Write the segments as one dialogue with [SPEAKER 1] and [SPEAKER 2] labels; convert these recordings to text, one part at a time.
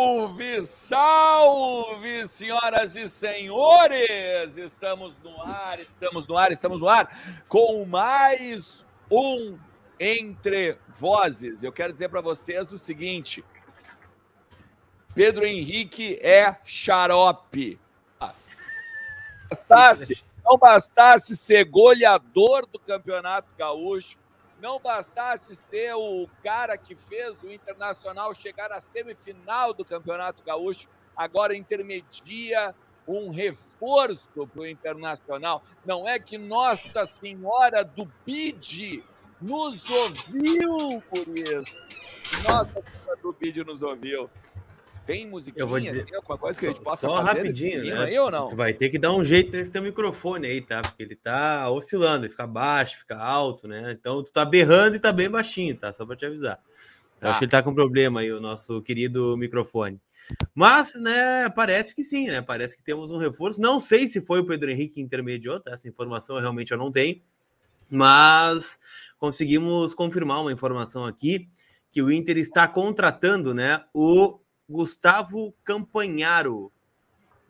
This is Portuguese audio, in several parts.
[SPEAKER 1] Salve, salve, senhoras e senhores! Estamos no ar, estamos no ar, estamos no ar com mais um Entre Vozes. Eu quero dizer para vocês o seguinte: Pedro Henrique é xarope. Bastasse, não bastasse ser goleador do Campeonato Gaúcho não bastasse ser o cara que fez o Internacional chegar à semifinal do Campeonato Gaúcho, agora intermedia um reforço para o Internacional. Não é que Nossa Senhora do Bid nos ouviu por isso. Nossa Senhora do Bid nos ouviu. Tem musiquinha? Eu vou dizer, tem alguma coisa que só, a gente possa Só rapidinho, né? Aí, ou não? Tu vai
[SPEAKER 2] ter que dar um jeito nesse teu microfone aí, tá? Porque ele tá oscilando, ele fica baixo, fica alto, né? Então tu tá berrando e tá bem baixinho, tá? Só pra te avisar. Tá. acho que ele tá com problema aí, o nosso querido microfone. Mas, né, parece que sim, né? Parece que temos um reforço. Não sei se foi o Pedro Henrique que intermediou, tá? Essa informação realmente eu não tenho. Mas conseguimos confirmar uma informação aqui que o Inter está contratando, né, o Gustavo Campanharo,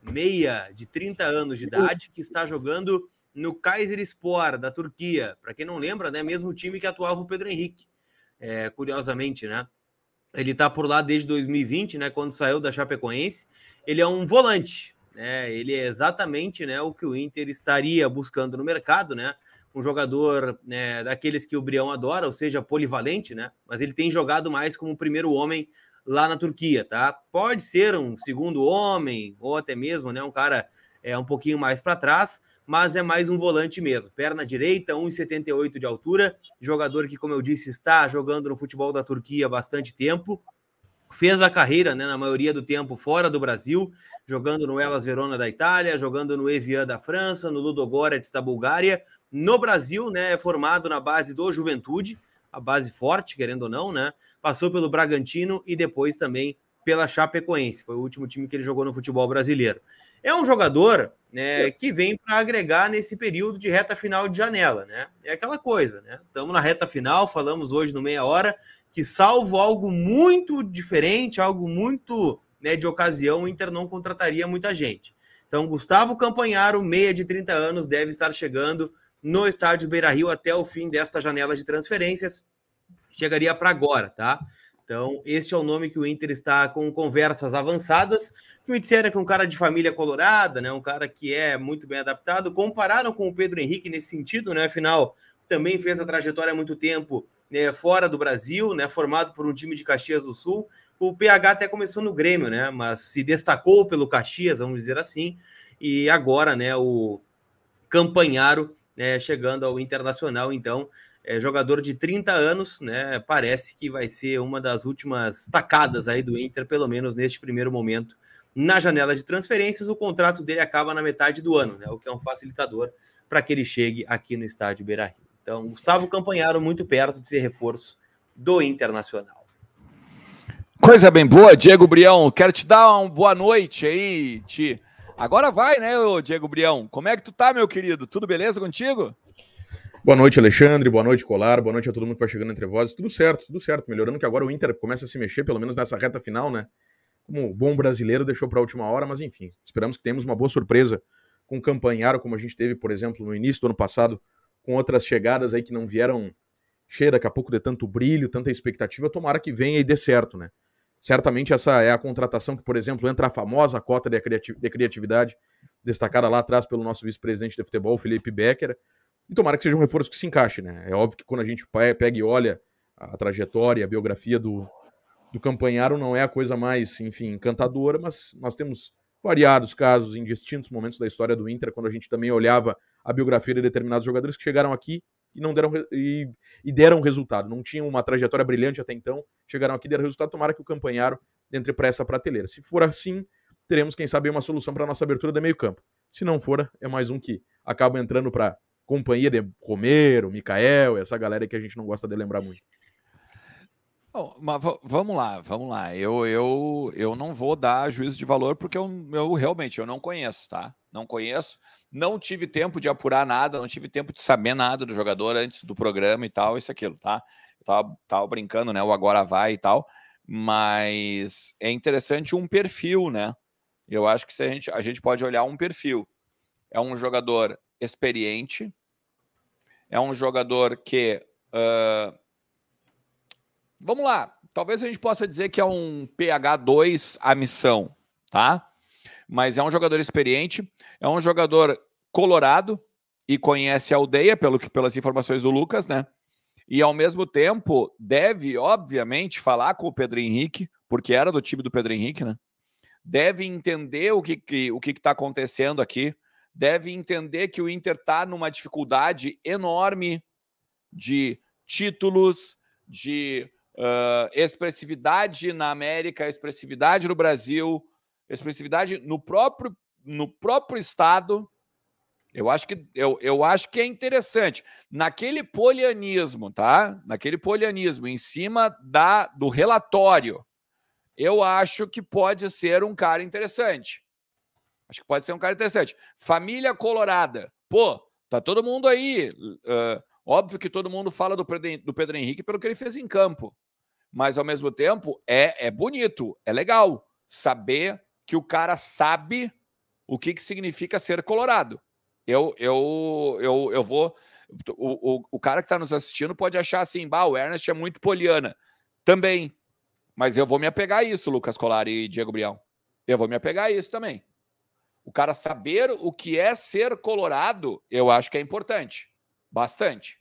[SPEAKER 2] meia de 30 anos de idade, que está jogando no Kaiser Sport da Turquia. Para quem não lembra, né, mesmo time que atuava o Pedro Henrique, é, curiosamente, né? Ele está por lá desde 2020, né, quando saiu da Chapecoense. Ele é um volante, né? Ele é exatamente, né, o que o Inter estaria buscando no mercado, né? Um jogador né, daqueles que o Brião adora, ou seja, polivalente, né? Mas ele tem jogado mais como primeiro homem lá na Turquia, tá? Pode ser um segundo homem ou até mesmo, né, um cara é um pouquinho mais para trás, mas é mais um volante mesmo. Perna direita, 1,78 de altura, jogador que, como eu disse, está jogando no futebol da Turquia há bastante tempo. Fez a carreira, né, na maioria do tempo, fora do Brasil, jogando no Elas Verona da Itália, jogando no Evian da França, no Ludogorets da Bulgária. No Brasil, né, é formado na base do Juventude, a base forte, querendo ou não, né? passou pelo Bragantino e depois também pela Chapecoense. Foi o último time que ele jogou no futebol brasileiro. É um jogador né, é. que vem para agregar nesse período de reta final de janela, né? É aquela coisa, né? Estamos na reta final, falamos hoje no meia hora que salvo algo muito diferente, algo muito né, de ocasião, o Inter não contrataria muita gente. Então, Gustavo Campanharo, meia de 30 anos, deve estar chegando no estádio Beira-Rio até o fim desta janela de transferências chegaria para agora, tá? Então, esse é o nome que o Inter está com conversas avançadas. Que me disseram que é um cara de família colorada, né? Um cara que é muito bem adaptado. Compararam com o Pedro Henrique nesse sentido, né? Afinal, também fez a trajetória há muito tempo né, fora do Brasil, né? Formado por um time de Caxias do Sul. O PH até começou no Grêmio, né? Mas se destacou pelo Caxias, vamos dizer assim. E agora, né? O Campanharo né, chegando ao Internacional, então é, jogador de 30 anos, né? Parece que vai ser uma das últimas tacadas aí do Inter, pelo menos neste primeiro momento. Na janela de transferências, o contrato dele acaba na metade do ano, né? O que é um facilitador para que ele chegue aqui no estádio Beira Rio.
[SPEAKER 1] Então, Gustavo Campanharo muito perto de ser reforço do Internacional. Coisa bem boa, Diego Brião. Quero te dar uma boa noite aí, Ti. Agora vai, né, Diego Brião? Como é que tu tá, meu querido? Tudo beleza contigo?
[SPEAKER 3] Boa noite, Alexandre. Boa noite, Colar. Boa noite a todo mundo que vai chegando entre vozes. Tudo certo, tudo certo. Melhorando que agora o Inter começa a se mexer, pelo menos nessa reta final, né? Como bom brasileiro deixou para a última hora, mas enfim, esperamos que tenhamos uma boa surpresa com o Campanharo, como a gente teve, por exemplo, no início do ano passado, com outras chegadas aí que não vieram cheia daqui a pouco de tanto brilho, tanta expectativa. Tomara que venha e dê certo, né? Certamente essa é a contratação que, por exemplo, entra a famosa cota de criatividade destacada lá atrás pelo nosso vice-presidente de futebol, Felipe Becker e tomara que seja um reforço que se encaixe, né? É óbvio que quando a gente pega e olha a trajetória, a biografia do, do Campanharo, não é a coisa mais, enfim, encantadora, mas nós temos variados casos em distintos momentos da história do Inter, quando a gente também olhava a biografia de determinados jogadores que chegaram aqui e não deram e, e deram resultado. Não tinham uma trajetória brilhante até então, chegaram aqui e deram resultado. Tomara que o Campanharo entre para essa prateleira. Se for assim, teremos, quem sabe, uma solução para a nossa abertura de meio-campo. Se não for, é mais um que acaba entrando para companhia de Romero, Mikael, essa galera que a gente não gosta de lembrar muito.
[SPEAKER 1] Bom, mas vamos lá, vamos lá. Eu, eu, eu não vou dar juízo de valor porque eu, eu realmente eu não conheço, tá? Não conheço. Não tive tempo de apurar nada, não tive tempo de saber nada do jogador antes do programa e tal, isso aquilo, tá? Eu tava, tava brincando, né? O agora vai e tal. Mas é interessante um perfil, né? Eu acho que se a, gente, a gente pode olhar um perfil. É um jogador experiente, é um jogador que. Uh, vamos lá. Talvez a gente possa dizer que é um PH2 a missão, tá? Mas é um jogador experiente, é um jogador colorado e conhece a aldeia, pelo que pelas informações do Lucas, né? E ao mesmo tempo deve, obviamente, falar com o Pedro Henrique, porque era do time do Pedro Henrique, né? Deve entender o que, que o que está acontecendo aqui deve entender que o Inter está numa dificuldade enorme de títulos, de uh, expressividade na América, expressividade no Brasil, expressividade no próprio, no próprio Estado. Eu acho, que, eu, eu acho que é interessante. Naquele polianismo, tá? Naquele polianismo, em cima da, do relatório, eu acho que pode ser um cara interessante. Acho que pode ser um cara interessante. Família Colorada. Pô, tá todo mundo aí. Uh, óbvio que todo mundo fala do Pedro, do Pedro Henrique pelo que ele fez em campo. Mas, ao mesmo tempo, é, é bonito, é legal saber que o cara sabe o que, que significa ser colorado. Eu, eu, eu, eu vou. O, o, o cara que está nos assistindo pode achar assim, bah, o Ernest é muito poliana. Também. Mas eu vou me apegar a isso, Lucas Colari e Diego Brião. Eu vou me apegar a isso também. O cara saber o que é ser colorado, eu acho que é importante. Bastante.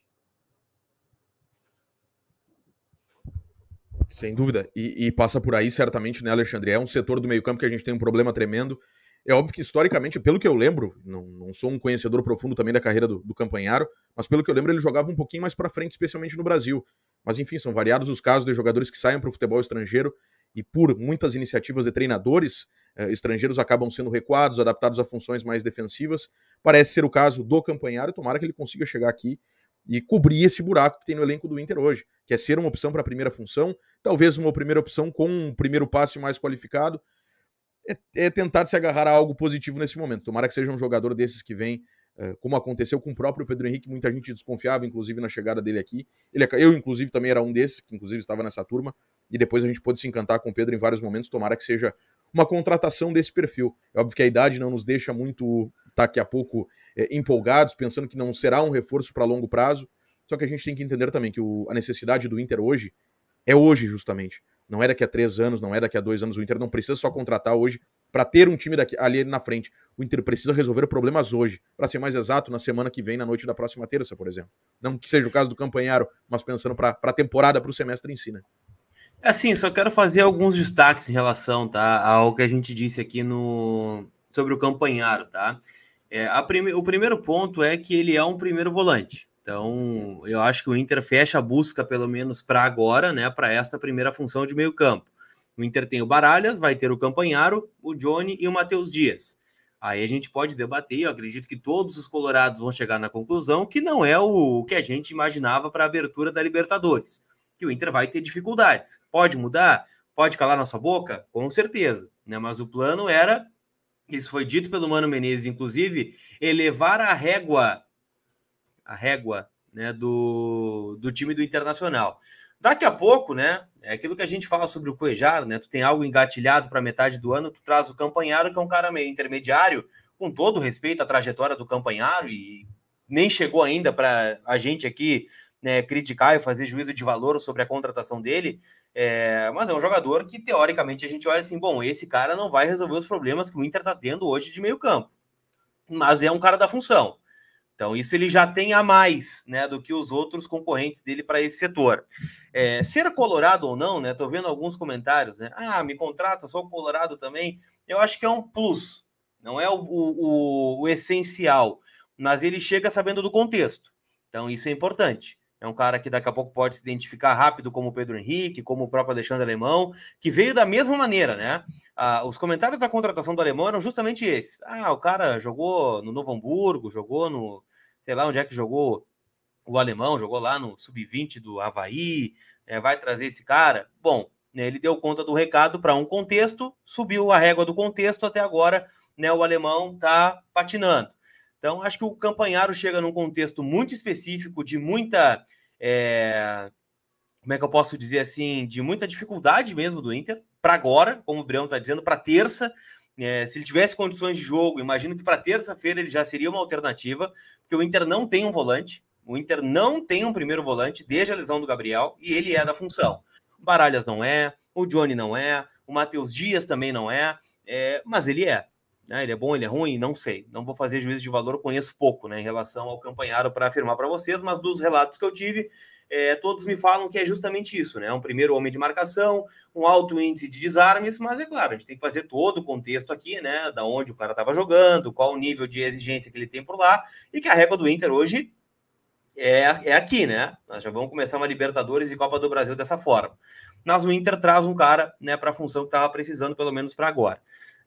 [SPEAKER 3] Sem dúvida. E, e passa por aí, certamente, né, Alexandre? É um setor do meio-campo que a gente tem um problema tremendo. É óbvio que, historicamente, pelo que eu lembro, não, não sou um conhecedor profundo também da carreira do, do Campanharo, mas pelo que eu lembro, ele jogava um pouquinho mais para frente, especialmente no Brasil. Mas, enfim, são variados os casos de jogadores que saem para o futebol estrangeiro e por muitas iniciativas de treinadores eh, estrangeiros acabam sendo recuados, adaptados a funções mais defensivas. Parece ser o caso do Campanharo, tomara que ele consiga chegar aqui e cobrir esse buraco que tem no elenco do Inter hoje, que é ser uma opção para a primeira função, talvez uma primeira opção com um primeiro passe mais qualificado, é, é, tentar se agarrar a algo positivo nesse momento. Tomara que seja um jogador desses que vem, eh, como aconteceu com o próprio Pedro Henrique, muita gente desconfiava, inclusive na chegada dele aqui. Ele, é eu, inclusive, também era um desses, que inclusive estava nessa turma, e depois a gente pôde se encantar com o Pedro em vários momentos, tomara que seja uma contratação desse perfil. É óbvio que a idade não nos deixa muito daqui a pouco é, empolgados, pensando que não será um reforço para longo prazo, só que a gente tem que entender também que o, a necessidade do Inter hoje é hoje, justamente. Não é daqui a três anos, não é daqui a dois anos. O Inter não precisa só contratar hoje para ter um time daqui, ali na frente. O Inter precisa resolver problemas hoje. Para ser mais exato, na semana que vem, na noite da próxima terça, por exemplo. Não que seja o caso do Campanharo, mas pensando para a temporada, para o semestre em si, né?
[SPEAKER 2] Assim, só quero fazer alguns destaques em relação tá, ao que a gente disse aqui no sobre o Campanharo, tá? É, a prime... O primeiro ponto é que ele é um primeiro volante. Então, eu acho que o Inter fecha a busca, pelo menos para agora, né? Para esta primeira função de meio campo. O Inter tem o Baralhas, vai ter o Campanharo, o Johnny e o Matheus Dias. Aí a gente pode debater, eu acredito que todos os colorados vão chegar na conclusão que não é o que a gente imaginava para a abertura da Libertadores que o Inter vai ter dificuldades. Pode mudar? Pode calar nossa boca? Com certeza. Né? Mas o plano era, isso foi dito pelo Mano Menezes, inclusive, elevar a régua, a régua né, do, do time do Internacional. Daqui a pouco, né? É aquilo que a gente fala sobre o Cuejar, né? Tu tem algo engatilhado para metade do ano, tu traz o Campanharo, que é um cara meio intermediário, com todo respeito à trajetória do Campanharo, e nem chegou ainda para a gente aqui né, criticar e fazer juízo de valor sobre a contratação dele, é, mas é um jogador que, teoricamente, a gente olha assim: bom, esse cara não vai resolver os problemas que o Inter está tendo hoje de meio campo, mas é um cara da função. Então, isso ele já tem a mais né, do que os outros concorrentes dele para esse setor. É, ser colorado ou não, né? tô vendo alguns comentários, né? Ah, me contrata, sou colorado também. Eu acho que é um plus, não é o, o, o essencial, mas ele chega sabendo do contexto. Então, isso é importante. É um cara que daqui a pouco pode se identificar rápido como o Pedro Henrique, como o próprio Alexandre Alemão, que veio da mesma maneira, né? Ah, os comentários da contratação do Alemão eram justamente esses. Ah, o cara jogou no Novo Hamburgo, jogou no. sei lá onde é que jogou o Alemão, jogou lá no Sub-20 do Havaí, é, vai trazer esse cara. Bom, né, ele deu conta do recado para um contexto, subiu a régua do contexto até agora, né? O Alemão tá patinando. Então, acho que o Campanharo chega num contexto muito específico, de muita. É... Como é que eu posso dizer assim? De muita dificuldade mesmo do Inter, para agora, como o Brião está dizendo, para terça. É, se ele tivesse condições de jogo, imagino que para terça-feira ele já seria uma alternativa, porque o Inter não tem um volante, o Inter não tem um primeiro volante desde a lesão do Gabriel e ele é da função. O Baralhas não é, o Johnny não é, o Matheus Dias também não é, é mas ele é. Ah, ele é bom, ele é ruim? Não sei. Não vou fazer juízo de valor, conheço pouco né, em relação ao Campanharo para afirmar para vocês, mas dos relatos que eu tive, é, todos me falam que é justamente isso, né? Um primeiro homem de marcação, um alto índice de desarmes, mas é claro, a gente tem que fazer todo o contexto aqui, né? Da onde o cara estava jogando, qual o nível de exigência que ele tem por lá, e que a régua do Inter hoje é, é aqui, né? Nós já vamos começar uma Libertadores e Copa do Brasil dessa forma. Mas o Inter traz um cara né, para a função que estava precisando, pelo menos para agora.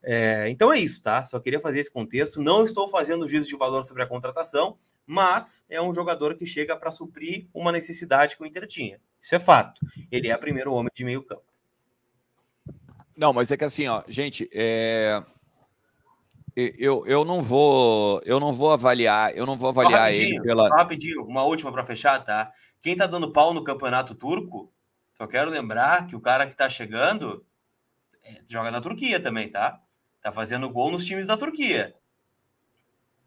[SPEAKER 2] É, então é isso, tá? Só queria fazer esse contexto. Não estou fazendo juízo de valor sobre a contratação, mas é um jogador que chega para suprir uma necessidade que o Inter tinha. Isso é fato. Ele é o primeiro homem de meio campo.
[SPEAKER 1] Não, mas é que assim, ó, gente, é... eu, eu não vou eu não vou avaliar eu não vou avaliar ele pela
[SPEAKER 2] rapidinho uma última para fechar, tá? Quem tá dando pau no campeonato turco? Só quero lembrar que o cara que tá chegando é, joga na Turquia também, tá? Tá fazendo gol nos times da Turquia.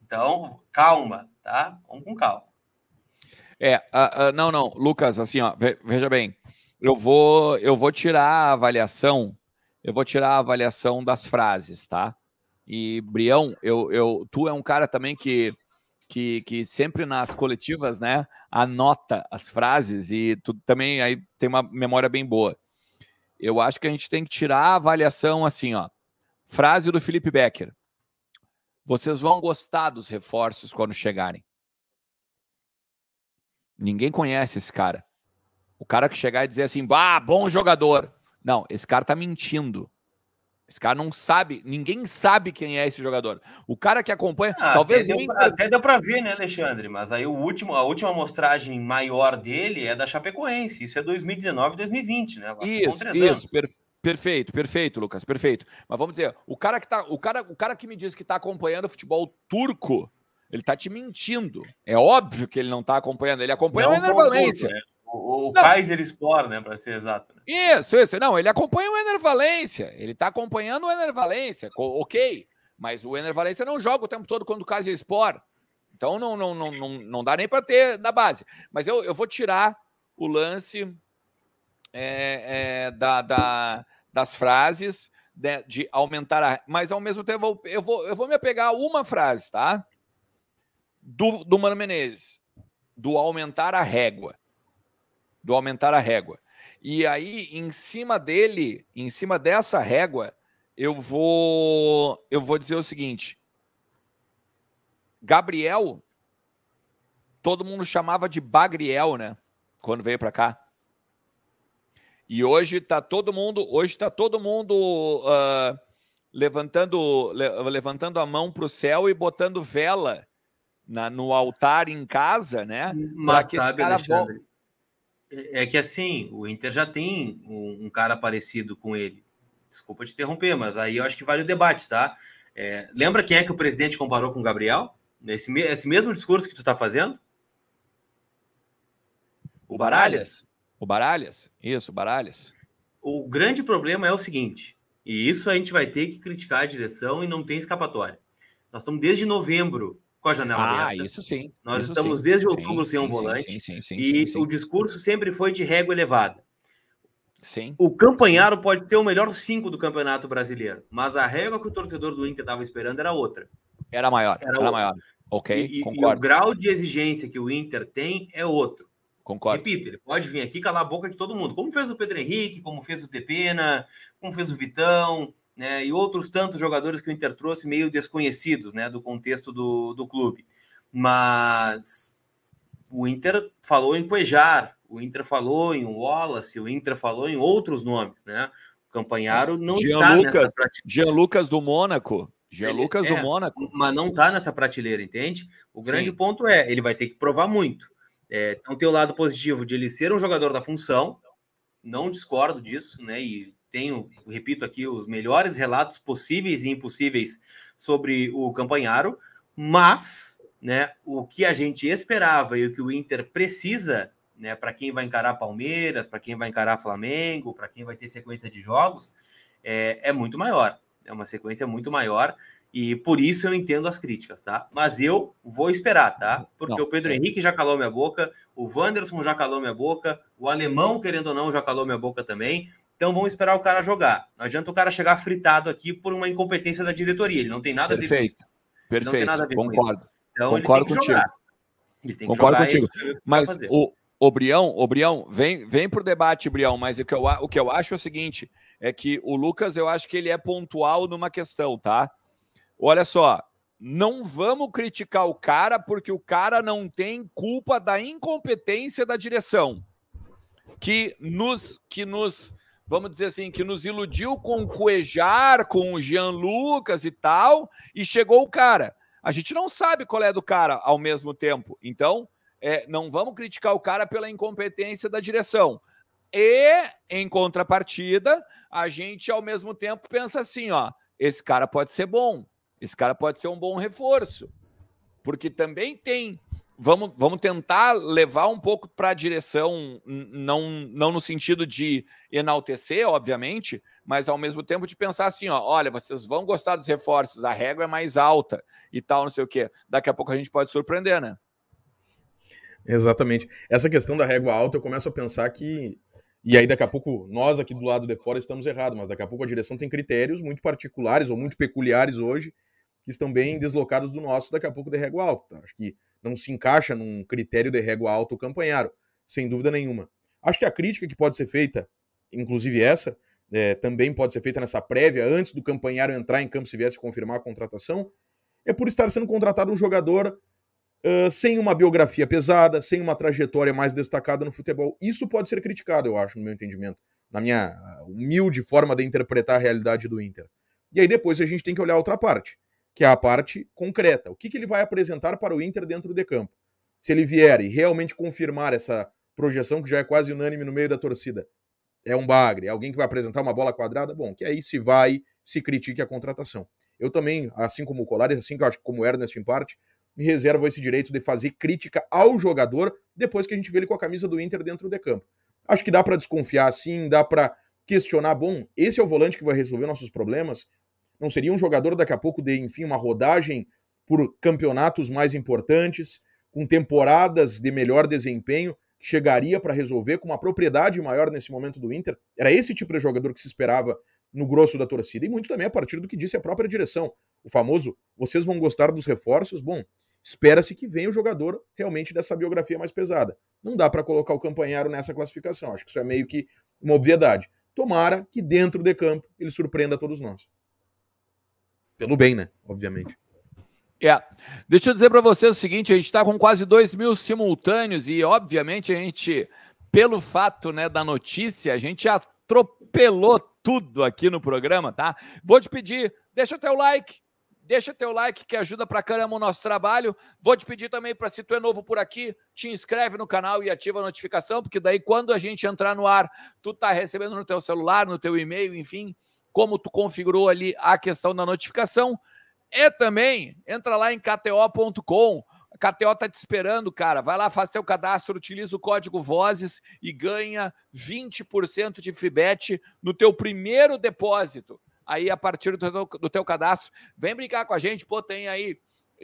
[SPEAKER 2] Então, calma, tá? Vamos com calma.
[SPEAKER 1] É, uh, uh, não, não, Lucas, assim, ó, veja bem, eu vou, eu vou tirar a avaliação, eu vou tirar a avaliação das frases, tá? E Brião, eu, eu, tu é um cara também que, que, que sempre nas coletivas, né, anota as frases e tu também aí tem uma memória bem boa. Eu acho que a gente tem que tirar a avaliação assim, ó. Frase do Felipe Becker. Vocês vão gostar dos reforços quando chegarem. Ninguém conhece esse cara. O cara que chegar e dizer assim, bah, bom jogador. Não, esse cara tá mentindo. Esse cara não sabe, ninguém sabe quem é esse jogador. O cara que acompanha, ah, talvez até deu,
[SPEAKER 2] até deu para ver, né, Alexandre? Mas aí o último, a última mostragem
[SPEAKER 1] maior dele é da Chapecoense. Isso é 2019, 2020, né? Lá isso, isso, perfeito. Perfeito, perfeito, Lucas, perfeito. Mas vamos dizer, o cara que, tá, o cara, o cara que me diz que está acompanhando o futebol turco, ele está te mentindo. É óbvio que ele não está acompanhando, ele acompanha não, o Ener Valência. Né? O, o Kaiser Sport, né, para ser exato. Né? Isso, isso. Não, ele acompanha o Ener Valência. Ele está acompanhando o Ener Valência, ok. Mas o Ener Valência não joga o tempo todo quando o Kaiser Sport. Então não, não, não, não, não dá nem para ter na base. Mas eu, eu vou tirar o lance é, é, da, da das frases, de, né, de aumentar a. Mas ao mesmo tempo, eu vou, eu vou, eu vou me apegar a uma frase, tá? Do, do Mano Menezes, do aumentar a régua. Do aumentar a régua. E aí, em cima dele, em cima dessa régua, eu vou eu vou dizer o seguinte. Gabriel, todo mundo chamava de Bagriel, né? Quando veio para cá. E hoje está todo mundo, hoje está todo mundo uh, levantando, le, levantando a mão para o céu e botando vela na, no altar em casa, né? Mas que sabe, Alexandre,
[SPEAKER 2] é, é que assim, o Inter já tem um, um, cara parecido com ele. Desculpa te interromper, mas aí eu acho que vale o debate, tá? É, lembra quem é que o presidente comparou com o Gabriel? Esse, esse mesmo discurso que tu está fazendo? O Baralhas? O Baralhas? Isso, Baralhas. O grande problema é o seguinte, e isso a gente vai ter que criticar a direção e não tem escapatória. Nós estamos desde novembro com a janela ah, aberta. Ah, isso sim. Nós isso estamos sim. desde outubro sim, sem um sim, volante. e o discurso sempre foi de régua elevada. Sim. O Campanharo pode ser o melhor cinco do Campeonato Brasileiro, mas a régua que o torcedor do Inter estava esperando era outra.
[SPEAKER 1] Era maior, era, era maior. Ok, e, e, o
[SPEAKER 2] grau de exigência que o Inter tem é outro. Concordo. Repito, ele pode vir aqui calar a boca de todo mundo, como fez o Pedro Henrique, como fez o Tepena, como fez o Vitão, né, e outros tantos jogadores que o Inter trouxe meio desconhecidos, né, do contexto do, do clube. Mas o Inter falou em Cuejar, o Inter falou em Wallace, o Inter falou em outros nomes, né? O Campanharo não Jean está Lucas, nessa
[SPEAKER 1] prateleira. Jean Lucas do Mônaco.
[SPEAKER 2] Jean ele, Lucas é, do Mônaco. Mas não está nessa prateleira, entende? O grande Sim. ponto é, ele vai ter que provar muito. É, então tem o lado positivo de ele ser um jogador da função, não discordo disso, né? E tenho, repito aqui, os melhores relatos possíveis e impossíveis sobre o Campanharo, mas né, o que a gente esperava e o que o Inter precisa, né, para quem vai encarar Palmeiras, para quem vai encarar Flamengo, para quem vai ter sequência de jogos, é, é muito maior. É uma sequência muito maior e por isso eu entendo as críticas, tá? Mas eu vou esperar, tá? Porque não. o Pedro é. Henrique já calou minha boca, o Wanderson já calou minha boca, o alemão, querendo ou não, já calou minha boca também. Então vamos esperar o cara jogar. Não adianta o cara chegar fritado aqui por uma incompetência da diretoria. Ele não tem nada Perfeito. a ver com
[SPEAKER 1] isso. Perfeito. Não tem nada a ver Concordo. Com isso. Então, Concordo contigo. Jogar.
[SPEAKER 2] tem Concordo contigo. Mas
[SPEAKER 1] o, o Brião, o Brião, vem, vem pro debate, Brião, mas o que, eu, o que eu acho é o seguinte, é que o Lucas, eu acho que ele é pontual numa questão, tá? Olha só, não vamos criticar o cara porque o cara não tem culpa da incompetência da direção que nos que nos vamos dizer assim que nos iludiu com o Cuejar, com o Jean Lucas e tal e chegou o cara. A gente não sabe qual é do cara ao mesmo tempo. Então é, não vamos criticar o cara pela incompetência da direção. E em contrapartida a gente ao mesmo tempo pensa assim ó esse cara pode ser bom esse cara pode ser um bom reforço, porque também tem. Vamos, vamos tentar levar um pouco para a direção, não, não no sentido de enaltecer, obviamente, mas ao mesmo tempo de pensar assim: ó, olha, vocês vão gostar dos reforços, a régua é mais alta e tal, não sei o quê. Daqui a pouco a gente pode surpreender, né?
[SPEAKER 3] Exatamente. Essa questão da régua alta, eu começo a pensar que. E aí, daqui a pouco, nós aqui do lado de fora estamos errados, mas daqui a pouco a direção tem critérios muito particulares ou muito peculiares hoje que estão bem deslocados do nosso, daqui a pouco de régua alta. Tá? Acho que não se encaixa num critério de régua alta o Campanharo, sem dúvida nenhuma. Acho que a crítica que pode ser feita, inclusive essa, é, também pode ser feita nessa prévia, antes do Campanharo entrar em campo se viesse confirmar a contratação, é por estar sendo contratado um jogador uh, sem uma biografia pesada, sem uma trajetória mais destacada no futebol. Isso pode ser criticado, eu acho, no meu entendimento, na minha humilde forma de interpretar a realidade do Inter. E aí depois a gente tem que olhar a outra parte que é a parte concreta. O que, que ele vai apresentar para o Inter dentro de campo? Se ele vier e realmente confirmar essa projeção que já é quase unânime no meio da torcida, é um bagre, é alguém que vai apresentar uma bola quadrada, bom, que aí se vai, se critique a contratação. Eu também, assim como o Colares, assim que acho como o Ernest em parte, me reservo esse direito de fazer crítica ao jogador depois que a gente vê ele com a camisa do Inter dentro de campo. Acho que dá para desconfiar sim, dá para questionar, bom, esse é o volante que vai resolver nossos problemas? Não seria um jogador daqui a pouco de, enfim, uma rodagem por campeonatos mais importantes, com temporadas de melhor desempenho, que chegaria para resolver com uma propriedade maior nesse momento do Inter? Era esse tipo de jogador que se esperava no grosso da torcida e muito também a partir do que disse a própria direção. O famoso, vocês vão gostar dos reforços? Bom, espera-se que venha o jogador realmente dessa biografia mais pesada. Não dá para colocar o Campanharo nessa classificação, acho que isso é meio que uma obviedade. Tomara que dentro de
[SPEAKER 1] campo ele surpreenda todos nós.
[SPEAKER 3] Pelo bem, né? Obviamente.
[SPEAKER 1] É. Deixa eu dizer para vocês o seguinte: a gente está com quase 2 mil simultâneos e, obviamente, a gente, pelo fato né, da notícia, a gente atropelou tudo aqui no programa, tá? Vou te pedir, deixa teu like, deixa teu like que ajuda pra caramba o nosso trabalho. Vou te pedir também para se tu é novo por aqui, te inscreve no canal e ativa a notificação, porque daí quando a gente entrar no ar, tu tá recebendo no teu celular, no teu e-mail, enfim, como tu configurou ali a questão da notificação. E também entra lá em kto.com. A KTO tá te esperando, cara. Vai lá, faz teu cadastro, utiliza o código VOZES e ganha 20% de fribet no teu primeiro depósito. Aí, a partir do teu, do teu cadastro, vem brincar com a gente. Pô, tem aí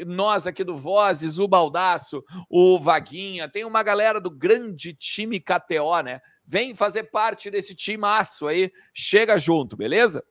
[SPEAKER 1] nós aqui do Vozes, o Baldaço, o Vaguinha, tem uma galera do grande time KTO, né? Vem fazer parte desse timaço aí. Chega junto, beleza?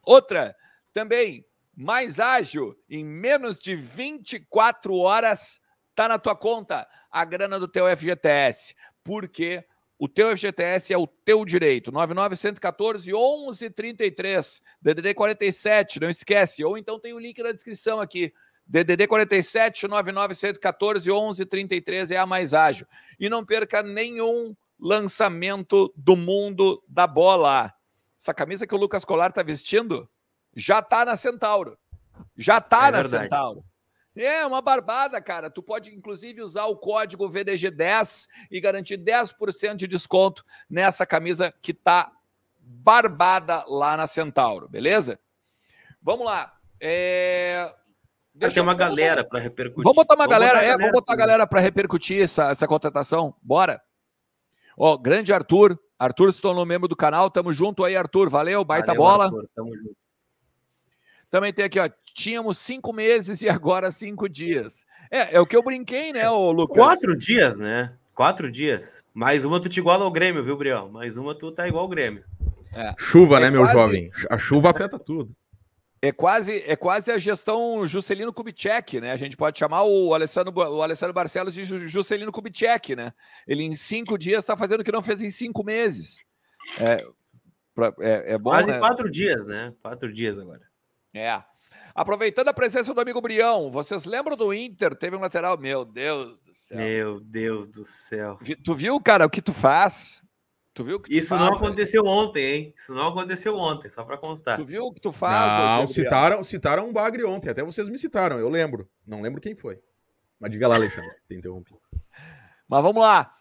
[SPEAKER 1] Outra, também, mais ágil, em menos de 24 horas, tá na tua conta a grana do teu FGTS. Porque o teu FGTS é o teu direito. 99114 1133, DDD 47, não esquece. Ou então tem o link na descrição aqui. DDD 47 99 1133 é a mais ágil. E não perca nenhum lançamento do mundo da bola. Essa camisa que o Lucas Colar está vestindo já tá na Centauro. Já tá é na verdade. Centauro. É uma barbada, cara. Tu pode, inclusive, usar o código VDG10 e garantir 10% de desconto nessa camisa que tá barbada lá na Centauro, beleza? Vamos lá. É... Deixa Tem uma eu... galera para repercutir. Vamos botar uma vamos galera, botar é, galera, vamos botar a galera para repercutir essa, essa contratação. Bora. Ó, grande Arthur. Arthur se tornou membro do canal. Tamo junto aí, Arthur. Valeu, baita Valeu, bola. Arthur, tamo junto. Também tem aqui, ó. Tínhamos cinco meses e agora cinco dias. É, é o que eu brinquei, né, o Lucas?
[SPEAKER 2] Quatro dias, né? Quatro dias. Mais uma tu te iguala ao Grêmio, viu, Brião? Mais uma tu tá igual ao Grêmio. É. Chuva, né, é né, meu jovem?
[SPEAKER 3] A chuva afeta
[SPEAKER 2] tudo.
[SPEAKER 1] É quase, é quase a gestão Juscelino Kubitschek, né? A gente pode chamar o Alessandro, o Alessandro Barcelos de Juscelino Kubitschek, né? Ele em cinco dias está fazendo o que não fez em cinco meses. É, pra, é, é bom, Quase né? quatro
[SPEAKER 2] dias, né? Quatro dias agora.
[SPEAKER 1] É. Aproveitando a presença do amigo Brião, vocês lembram do Inter? Teve um lateral, meu Deus do céu. Meu Deus do céu. Tu viu, cara, o que tu faz? Tu viu que Isso faz, não aconteceu ontem, hein? Isso não aconteceu ontem,
[SPEAKER 2] só para constar. Tu viu o que tu faz? Não, hoje, citaram,
[SPEAKER 3] citaram um bagre ontem, até vocês me citaram, eu lembro.
[SPEAKER 1] Não lembro quem foi. Mas diga lá, Alexandre, te interrompi. Mas vamos lá.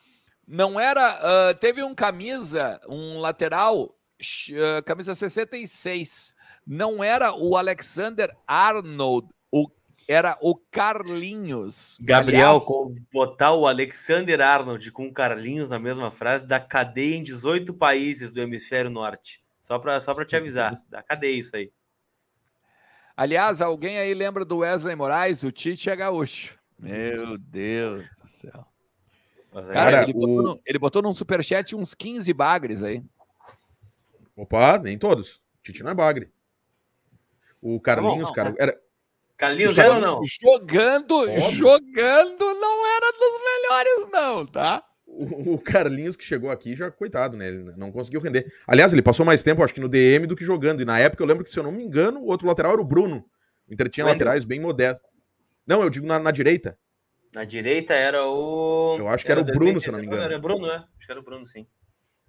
[SPEAKER 1] Não era. Uh, teve um camisa, um lateral, uh, camisa 66. Não era o Alexander Arnold era o Carlinhos. Gabriel, Aliás, botar o Alexander Arnold com o Carlinhos
[SPEAKER 2] na mesma frase, da cadeia em 18 países do hemisfério norte. Só para só pra te avisar,
[SPEAKER 1] uhum. da cadeia isso aí. Aliás, alguém aí lembra do Wesley Moraes? O Tite é gaúcho. Meu uhum. Deus do céu. É cara, ele, botou o... no, ele botou num superchat uns 15 bagres aí. Opa, nem todos. Tite não é bagre. O tá Carlinhos, não, não, cara, é. era, Carlinhos era ou não? Jogando, Óbvio.
[SPEAKER 3] jogando não era dos melhores, não, tá? O, Carlinhos que chegou aqui já, coitado, né? Ele não conseguiu render. Aliás, ele passou mais tempo, acho que no DM do que jogando. E na época eu lembro que, se eu não me engano, o outro lateral era o Bruno. O Inter tinha laterais bem modestos. Não, eu digo na, na, direita.
[SPEAKER 2] Na direita era o. Eu acho que era, era o Bruno, se eu não me é engano. Era o Bruno, né? Acho que era o Bruno, sim.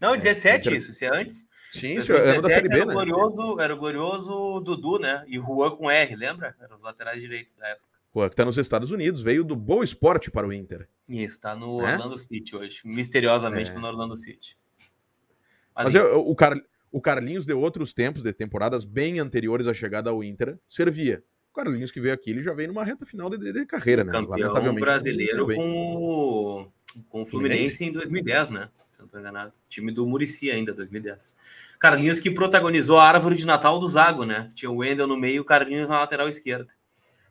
[SPEAKER 2] Não, 17, é, Inter... isso, se é antes. Sim, senhor, era da Série B, era né? Glorioso, era o glorioso Dudu, né? E Juan com R, lembra? Eram os laterais direitos da época. Juan,
[SPEAKER 3] que tá nos Estados Unidos, veio do Boa Esporte para o Inter. Isso,
[SPEAKER 2] tá no é? Orlando City hoje. Misteriosamente, é. tá no Orlando City.
[SPEAKER 3] Mas, Mas eu, o, Car... o Carlinhos de outros tempos, de temporadas bem anteriores à chegada ao Inter, servia. O Carlinhos que veio aqui, ele já veio numa reta final
[SPEAKER 2] de, de carreira, né? Campeão brasileiro com o, com o Fluminense, Fluminense em 2010, né? não enganado. Time do Murici ainda, 2010. Carlinhos que protagonizou a árvore de Natal do Zago, né? Tinha o Wendel no meio e o Carlinhos na lateral esquerda.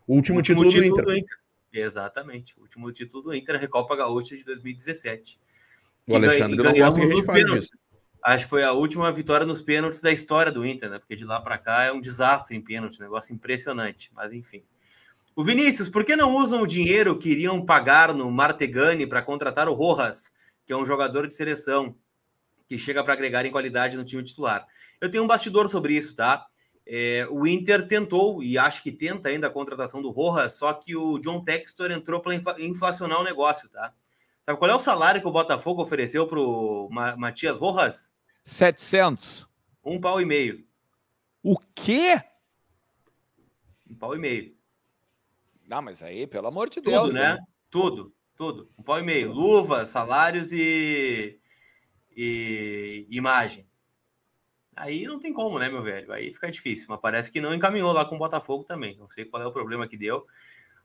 [SPEAKER 3] O último, o último título, título do, Inter. do,
[SPEAKER 2] Inter. Exatamente. O último título do Inter, Recopa Gaúcha de 2017.
[SPEAKER 3] O que Alexandre ganha, não gosta que a gente fale disso.
[SPEAKER 2] Acho que foi a última vitória nos pênaltis da história do Inter, né? Porque de lá para cá é um desastre em pênalti, um negócio impressionante. Mas enfim. O Vinícius, por que não usam o dinheiro que iriam pagar no Martegani para contratar o Rojas? que é um jogador de seleção que chega para agregar em qualidade no time titular. Eu tenho um bastidor sobre isso, tá? É, o Inter tentou e acho que tenta ainda a contratação do Rojas, só que o John Textor entrou para inflacionar o negócio, tá? Sabe qual é o salário que o Botafogo ofereceu para o Ma Matias Rojas? 700. Um pau e meio.
[SPEAKER 1] O quê?
[SPEAKER 2] Um pau e meio. Ah, mas aí, pelo
[SPEAKER 1] amor de Tudo, Deus. Tudo, né? né?
[SPEAKER 2] Tudo. Tudo. Um pau e meio. Luva, salários e, e imagem. Aí não tem como, né, meu velho? Aí fica difícil. Mas parece que não encaminhou lá com o Botafogo também. Não sei qual é o problema que deu.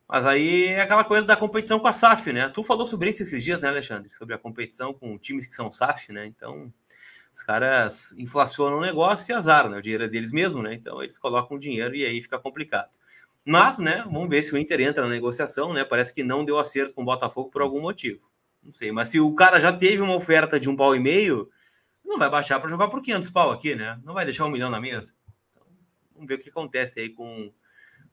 [SPEAKER 2] Mas aí é aquela coisa da competição com a SAF, né? Tu falou sobre isso esses dias, né, Alexandre? Sobre a competição com times que são SAF, né? Então, os caras inflacionam o negócio e azar, né? O dinheiro é deles mesmo, né? Então, eles colocam o dinheiro e aí fica complicado. Mas, né, vamos ver se o Inter entra na negociação, né? Parece que não deu acerto com o Botafogo por algum motivo. Não sei, mas se o cara já teve uma oferta de um pau e meio, não vai baixar para jogar por 500 pau aqui, né? Não vai deixar um milhão na mesa. Então, vamos ver o que acontece aí com,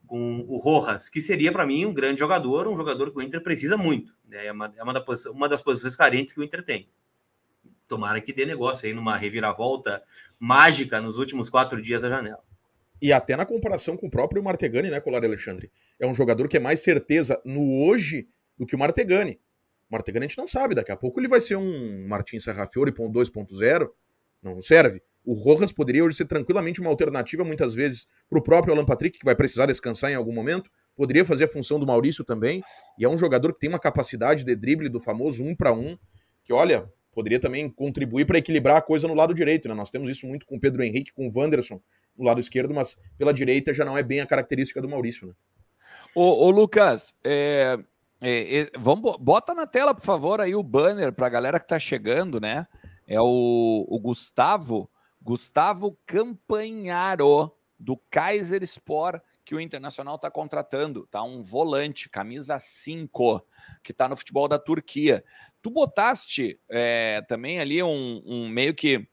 [SPEAKER 2] com o Rojas, que seria para mim um grande jogador, um jogador que o Inter precisa muito. Né? É, uma, é uma, da posição, uma das posições carentes que o Inter tem. Tomara que dê negócio aí numa reviravolta mágica nos últimos quatro dias da janela
[SPEAKER 3] e até na comparação com o próprio Martegani, né, Colar Alexandre? É um jogador que é mais certeza no hoje do que o Martegani. O Martegani a gente não sabe, daqui a pouco ele vai ser um Martins Serrafiori 2.0, não serve. O Rojas poderia hoje ser tranquilamente uma alternativa, muitas vezes, para o próprio Alan Patrick, que vai precisar descansar em algum momento. Poderia fazer a função do Maurício também. E é um jogador que tem uma capacidade de drible do famoso um para um, que olha, poderia também contribuir para equilibrar a coisa no lado direito, né? Nós temos isso muito com o Pedro Henrique, com o Wanderson no lado esquerdo, mas pela direita já não é bem a característica do Maurício, né?
[SPEAKER 1] Ô, ô Lucas, é, é, é, vamos, bota na tela, por favor, aí o banner para a galera que está chegando, né? É o, o Gustavo, Gustavo Campanharo, do Kaiser Sport, que o Internacional está contratando, tá? Um volante, camisa 5, que está no futebol da Turquia. Tu botaste é, também ali um, um meio que uh,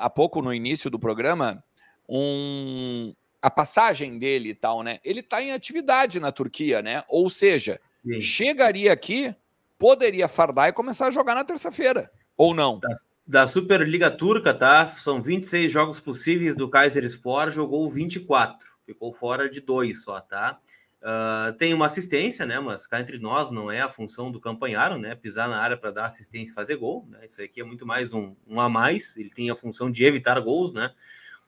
[SPEAKER 1] há pouco no início do programa um a passagem dele e tal, né? Ele está em atividade na Turquia, né? Ou seja, Sim. chegaria aqui, poderia fardar e começar a jogar na terça-feira, ou não? Da, da Superliga Turca, tá? São 26 jogos possíveis do Kaiser
[SPEAKER 2] Sport jogou 24, ficou fora de dois só, tá? Uh, tem uma assistência, né? Mas cá entre nós não é a função do Campanharo, né? Pisar na área para dar assistência e fazer gol, né? Isso aqui é muito mais um, um, a mais. Ele tem a função de evitar gols, né?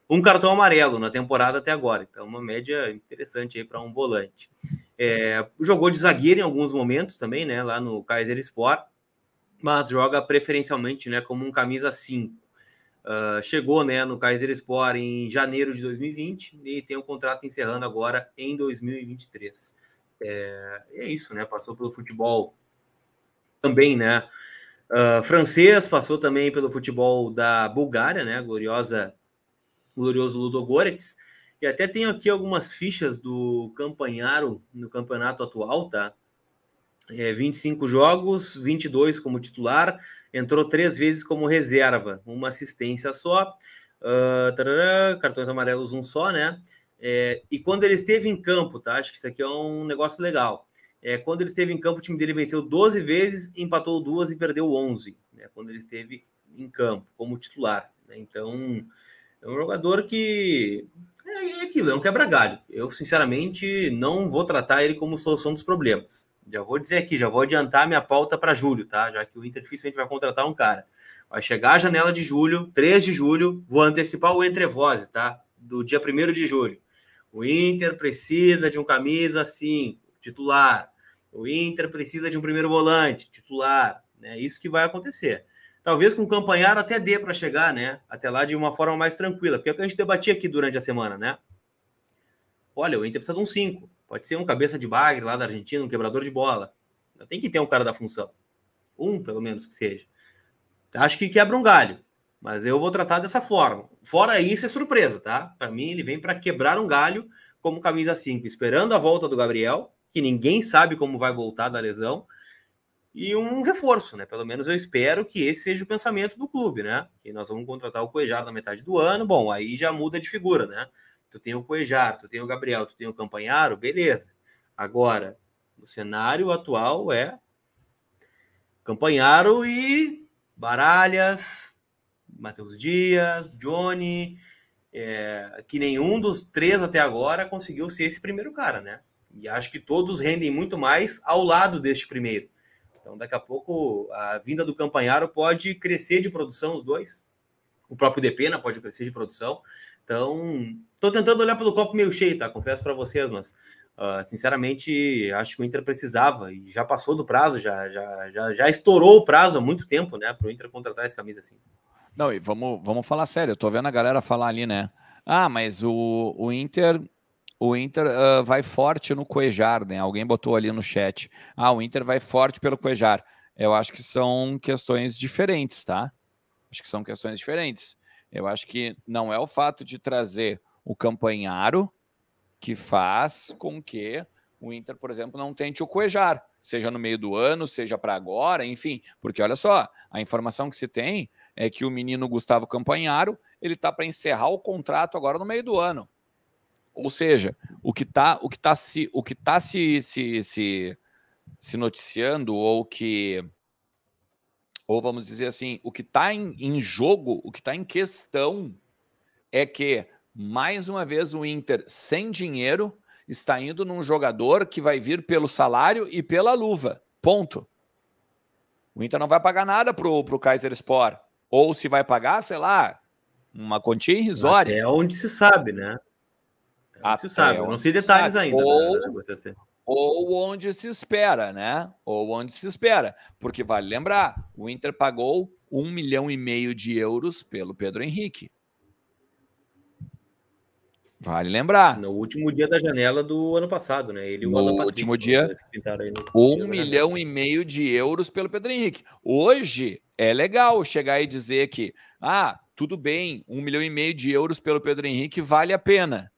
[SPEAKER 2] Um cartão amarelo na temporada até agora, então uma média interessante aí para um volante. É, jogou de zagueiro em alguns momentos também, né? Lá no Kaiser Sport, mas joga preferencialmente, né? Como um camisa 5. Uh, chegou né, no Sport em janeiro de 2020 e tem um contrato encerrando agora em 2023. É, é isso, né? Passou pelo futebol também, né? Uh, francês, passou também pelo futebol da Bulgária, né? Gloriosa, glorioso Ludogorets. E até tenho aqui algumas fichas do Campanharo no campeonato atual, tá? É, 25 jogos, 22 como titular, entrou três vezes como reserva, uma assistência só, uh, tarará, cartões amarelos um só, né? É, e quando ele esteve em campo, tá? Acho que isso aqui é um negócio legal. É, quando ele esteve em campo, o time dele venceu 12 vezes, empatou duas e perdeu 11, né? Quando ele esteve em campo como titular. Né? Então, é um jogador que é, é aquilo, é um quebra-galho. Eu, sinceramente, não vou tratar ele como solução dos problemas. Já vou dizer aqui, já vou adiantar minha pauta para julho, tá? Já que o Inter dificilmente vai contratar um cara. Vai chegar a janela de julho, 3 de julho, vou antecipar o Entre Vozes, tá? Do dia 1 de julho. O Inter precisa de um camisa 5, titular. O Inter precisa de um primeiro volante, titular. Né? É isso que vai acontecer. Talvez com o campanhar até dê para chegar, né? Até lá de uma forma mais tranquila, porque é o que a gente debatia aqui durante a semana, né? Olha, o Inter precisa de um 5. Pode ser um cabeça de bagre lá da Argentina, um quebrador de bola. Tem que ter um cara da função. Um, pelo menos, que seja. Acho que quebra um galho, mas eu vou tratar dessa forma. Fora isso, é surpresa, tá? Para mim, ele vem para quebrar um galho como camisa 5, esperando a volta do Gabriel, que ninguém sabe como vai voltar da lesão, e um reforço, né? Pelo menos eu espero que esse seja o pensamento do clube, né? Que nós vamos contratar o Coejar na metade do ano, bom, aí já muda de figura, né? tu tem o Coejar, tu tem o Gabriel, tu tem o Campanharo, beleza. Agora, o cenário atual é Campanharo e Baralhas, Matheus Dias, Johnny, é, que nenhum dos três até agora conseguiu ser esse primeiro cara, né? E acho que todos rendem muito mais ao lado deste primeiro. Então, daqui a pouco, a vinda do Campanharo pode crescer de produção, os dois. O próprio Depena pode crescer de produção. Então, estou tentando olhar pelo copo meio cheio, tá? Confesso para vocês, mas uh, sinceramente acho que o Inter precisava e já passou do prazo, já, já, já, já estourou o prazo há muito tempo, né? Para o Inter contratar essa camisa assim.
[SPEAKER 1] Não, e vamos, vamos falar sério, eu tô vendo a galera falar ali, né? Ah, mas o, o Inter o Inter uh, vai forte no Coejar, né? Alguém botou ali no chat. Ah, o Inter vai forte pelo Coejar. Eu acho que são questões diferentes, tá? Acho que são questões diferentes. Eu acho que não é o fato de trazer o Campanharo que faz com que o Inter, por exemplo, não tente o Cuejar, seja no meio do ano, seja para agora, enfim, porque olha só, a informação que se tem é que o menino Gustavo Campanharo, ele tá para encerrar o contrato agora no meio do ano. Ou seja, o que tá, o que tá se o que tá se se, se, se noticiando ou que ou vamos dizer assim, o que está em, em, jogo, o que está em questão é que, mais uma vez, o Inter, sem dinheiro, está indo num jogador que vai vir pelo salário e pela luva. Ponto. O Inter não vai pagar nada pro, pro Kaiser Sport. Ou se vai pagar, sei lá, uma quantia irrisória. É onde se sabe, né? É onde se sabe. Não sei detalhes ainda. Né, ou... Né? Ou onde se espera, né? Ou onde se espera. Porque vale lembrar, o Inter pagou um milhão e meio de euros pelo Pedro Henrique. Vale lembrar. No último dia da janela do ano passado, né? Ele, no último dia, um dia milhão e meio de euros pelo Pedro Henrique. Hoje é legal chegar e dizer que, ah, tudo bem, um milhão e meio de euros pelo Pedro Henrique vale a pena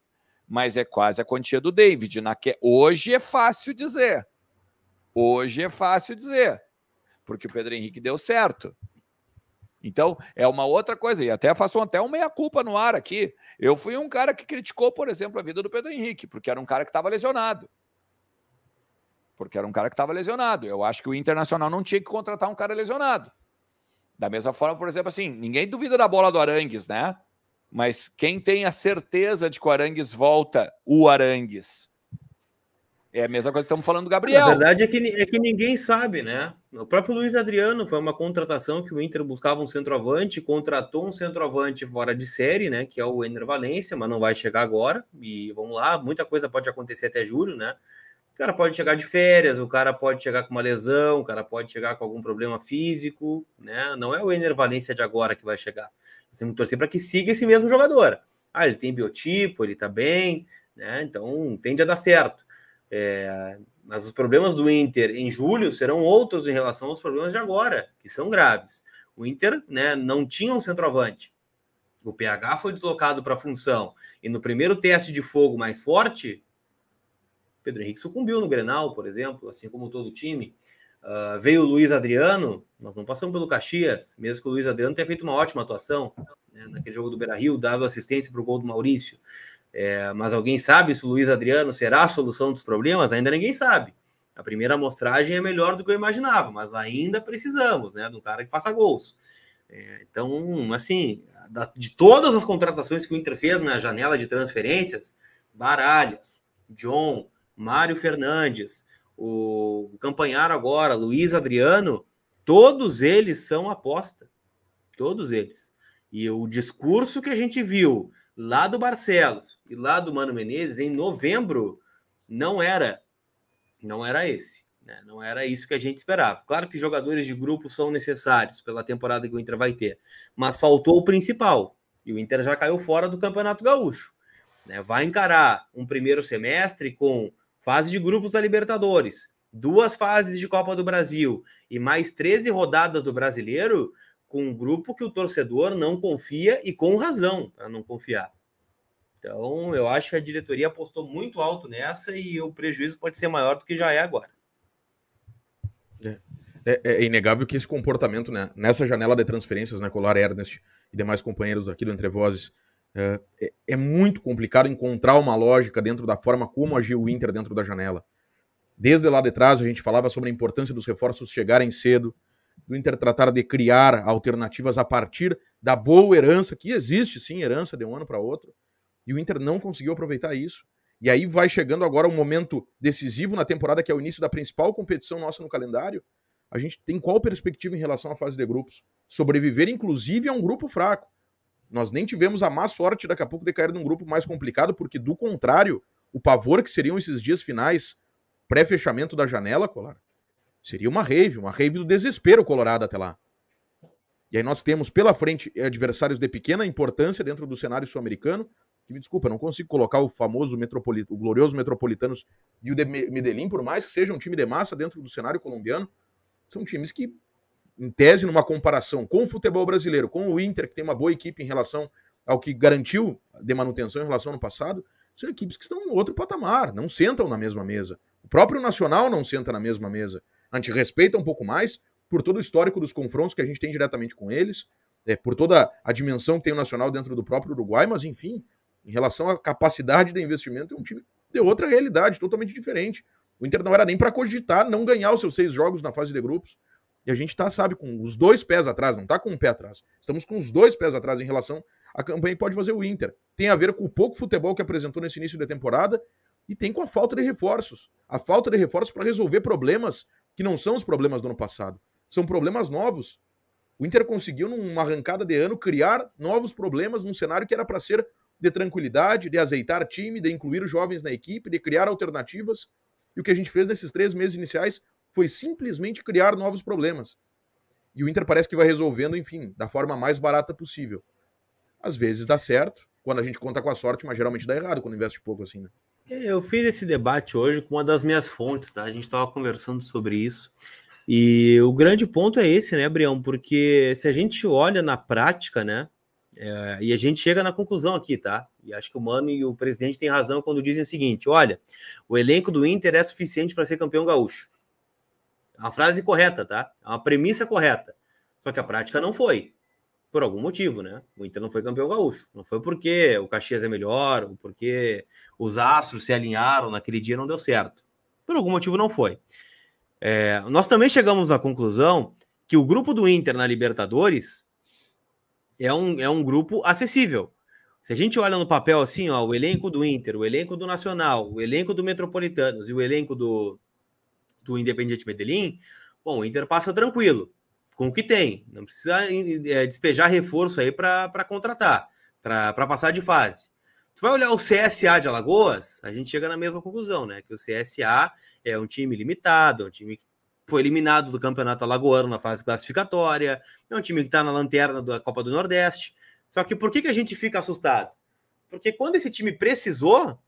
[SPEAKER 1] mas é quase a quantia do David. Naque... Hoje é fácil dizer. Hoje é fácil dizer, porque o Pedro Henrique deu certo. Então, é uma outra coisa, e até faço até uma meia-culpa no ar aqui. Eu fui um cara que criticou, por exemplo, a vida do Pedro Henrique, porque era um cara que estava lesionado. Porque era um cara que estava lesionado. Eu acho que o Internacional não tinha que contratar um cara lesionado. Da mesma forma, por exemplo, assim, ninguém duvida da bola do Arangues, né? Mas quem tem a certeza de que o Arangues volta? O Arangues. É a mesma coisa que estamos falando do
[SPEAKER 2] Gabriel. A verdade é que, é que ninguém sabe, né? O próprio Luiz Adriano foi uma contratação que o Inter buscava um centroavante, contratou um centroavante fora de série, né? Que é o Ender Valência, mas não vai chegar agora. E vamos lá, muita coisa pode acontecer até julho, né? O cara pode chegar de férias, o cara pode chegar com uma lesão, o cara pode chegar com algum problema físico, né? Não é o Ener Valência de agora que vai chegar. Você temos que torcer para que siga esse mesmo jogador. Ah, ele tem biotipo, ele tá bem, né? Então tende a dar certo. É... mas os problemas do Inter em julho serão outros em relação aos problemas de agora, que são graves. O Inter né, não tinha um centroavante. O PH foi deslocado para a função. E no primeiro teste de fogo mais forte, Pedro Henrique sucumbiu no Grenal, por exemplo, assim como todo o time. Uh, veio o Luiz Adriano, nós não passamos pelo Caxias, mesmo que o Luiz Adriano tenha feito uma ótima atuação né, naquele jogo do Beira Rio, dado assistência para o gol do Maurício. É, mas alguém sabe se o Luiz Adriano será a solução dos problemas? Ainda ninguém sabe. A primeira amostragem é melhor do que eu imaginava, mas ainda precisamos né, de um cara que faça gols. É, então, assim, de todas as contratações que o Inter fez na janela de transferências, Baralhas, John, Mário Fernandes, o Campanhar agora, Luiz Adriano, todos eles são aposta. Todos eles. E o discurso que a gente viu lá do Barcelos e lá do Mano Menezes em novembro não era não era esse. Né? Não era isso que a gente esperava. Claro que jogadores de grupo são necessários pela temporada que o Inter vai ter, mas faltou o principal. E o Inter já caiu fora do Campeonato Gaúcho. Né? Vai encarar um primeiro semestre com fase de grupos da Libertadores, duas fases de Copa do Brasil e mais 13 rodadas do Brasileiro, com um grupo que o torcedor não confia e com razão para não confiar. Então, eu acho que a diretoria apostou muito alto nessa e o prejuízo pode ser maior do que já é agora.
[SPEAKER 3] É, é, é inegável que esse comportamento, né, nessa janela de transferências, né, Colar Ernest e demais companheiros aqui do Entre Vozes, é, é, é, muito complicado encontrar uma lógica dentro da forma como agiu o Inter dentro da janela. Desde lá de trás, a gente falava sobre a importância dos reforços chegarem cedo, do Inter tratar de criar alternativas a partir da boa herança, que existe sim herança de um ano para outro, e o Inter não conseguiu aproveitar isso. E aí vai chegando agora um momento decisivo na temporada, que é o início da principal competição nossa no calendário. A gente tem qual perspectiva em relação à fase de grupos? Sobreviver, inclusive, a um grupo fraco nós nem tivemos a má sorte daqui a pouco de cair num grupo mais complicado, porque do contrário, o pavor que seriam esses dias finais, pré-fechamento da janela, Colar, seria uma rave, uma rave do desespero colorado até lá. E aí nós temos pela frente adversários de pequena importância dentro do cenário sul-americano, que me desculpa, não consigo colocar o famoso metropolitano, o glorioso Metropolitanos e o de Medellín, por mais que seja um time de massa dentro do cenário colombiano, são times que em tese, numa comparação com o futebol brasileiro, com o Inter, que tem uma boa equipe em relação ao que garantiu de manutenção em relação ao passado, são equipes que estão em outro patamar, não sentam na mesma mesa. O próprio Nacional não senta na mesma mesa. A gente respeita um pouco mais por todo o histórico dos confrontos que a gente tem diretamente com eles, é, por toda a dimensão que tem o Nacional dentro do próprio Uruguai, mas enfim, em relação à capacidade de investimento, é um time de outra realidade, totalmente diferente. O Inter não era nem para cogitar não ganhar os seus seis jogos na fase de grupos. E a gente tá, sabe, com os dois pés atrás, não tá com um pé atrás. Estamos com os dois pés atrás em relação à campanha que pode fazer o Inter. Tem a ver com o pouco futebol que apresentou nesse início da temporada e tem com a falta de reforços. A falta de reforços para resolver problemas que não são os problemas do ano passado. São problemas novos. O Inter conseguiu, numa arrancada de ano, criar novos problemas num cenário que era para ser de tranquilidade, de azeitar time, de incluir jovens na equipe, de criar alternativas. E o que a gente fez nesses três meses iniciais foi simplesmente criar novos problemas. E o Inter parece que vai resolvendo, enfim, da forma mais barata possível. Às vezes dá certo, quando a gente conta com a sorte, mas geralmente dá errado quando investe pouco assim, né?
[SPEAKER 2] É, eu fiz esse debate hoje com uma das minhas fontes, tá? A gente estava conversando sobre isso. E o grande ponto é esse, né, Brião? Porque se a gente olha na prática, né? É, e a gente chega na conclusão aqui, tá? E acho que o Mano e o presidente têm razão quando dizem o seguinte: olha, o elenco do Inter é suficiente para ser campeão gaúcho. É a frase correta, tá? É uma premissa correta. Só que a prática não foi. Por algum motivo, né? O Inter não foi campeão gaúcho. Não foi porque o Caxias é melhor, ou porque os astros se alinharam naquele dia não deu certo. Por algum motivo não foi. É, nós também chegamos à conclusão que o grupo do Inter na Libertadores é um, é um grupo acessível. Se a gente olha no papel assim, ó, o elenco do Inter, o elenco do Nacional, o elenco do Metropolitanos e o elenco do, do Independiente Medellín, bom, o Inter passa tranquilo, com o que tem, não precisa é, despejar reforço aí para contratar, para passar de fase. Tu vai olhar o CSA de Alagoas, a gente chega na mesma conclusão, né? Que o CSA é um time limitado, é um time que foi eliminado do Campeonato Alagoano na fase classificatória, é um time que está na lanterna da Copa do Nordeste. Só que por que, que a gente fica assustado? Porque quando esse time precisou,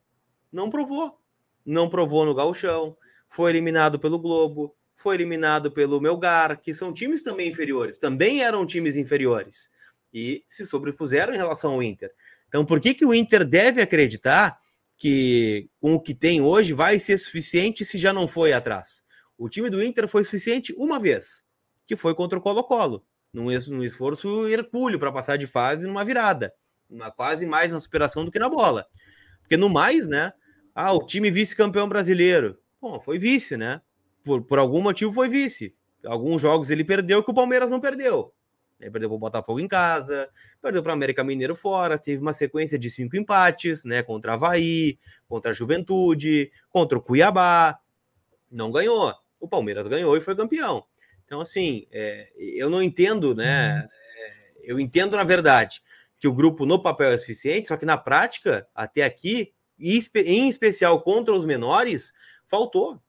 [SPEAKER 2] não provou. Não provou no Gauchão, foi eliminado pelo Globo, foi eliminado pelo Melgar, que são times também inferiores, também eram times inferiores e se sobrepuseram em relação ao Inter. Então, por que, que o Inter deve acreditar que com o que tem hoje vai ser suficiente se já não foi atrás? O time do Inter foi suficiente uma vez, que foi contra o Colo-Colo, num, esforço hercúleo para passar de fase numa virada, uma, quase mais na superação do que na bola. Porque no mais, né? Ah, o time vice-campeão brasileiro. Bom, foi vice, né? Por, por algum motivo foi vice. Alguns jogos ele perdeu que o Palmeiras não perdeu. Ele perdeu para o Botafogo em casa, perdeu para o América Mineiro fora, teve uma sequência de cinco empates, né? Contra Havaí, contra a Juventude, contra o Cuiabá. Não ganhou. O Palmeiras ganhou e foi campeão. Então, assim, é, eu não entendo, né? Uhum. É, eu entendo, na verdade, que o grupo no papel é suficiente, só que na prática, até aqui, em especial contra os menores, Faltou.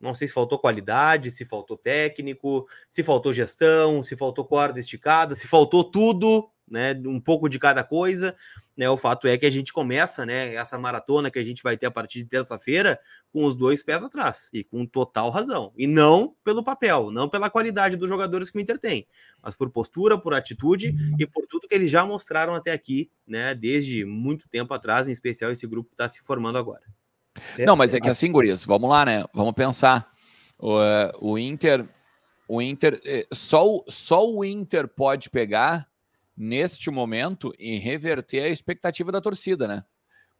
[SPEAKER 2] Não sei se faltou qualidade, se faltou técnico, se faltou gestão, se faltou corda esticada, se faltou tudo, né? Um pouco de cada coisa. Né? O fato é que a gente começa, né? Essa maratona que a gente vai ter a partir de terça-feira com os dois pés atrás e com total razão. E não pelo papel, não pela qualidade dos jogadores que o Inter tem, mas por postura, por atitude e por tudo que eles já mostraram até aqui, né? Desde muito tempo atrás, em especial esse grupo que está se formando agora. É, Não, mas é, é que assim,
[SPEAKER 1] gurias, vamos lá, né? Vamos pensar. O, uh, o Inter, o Inter, eh, só, só o Inter pode pegar neste momento e reverter a expectativa da torcida, né?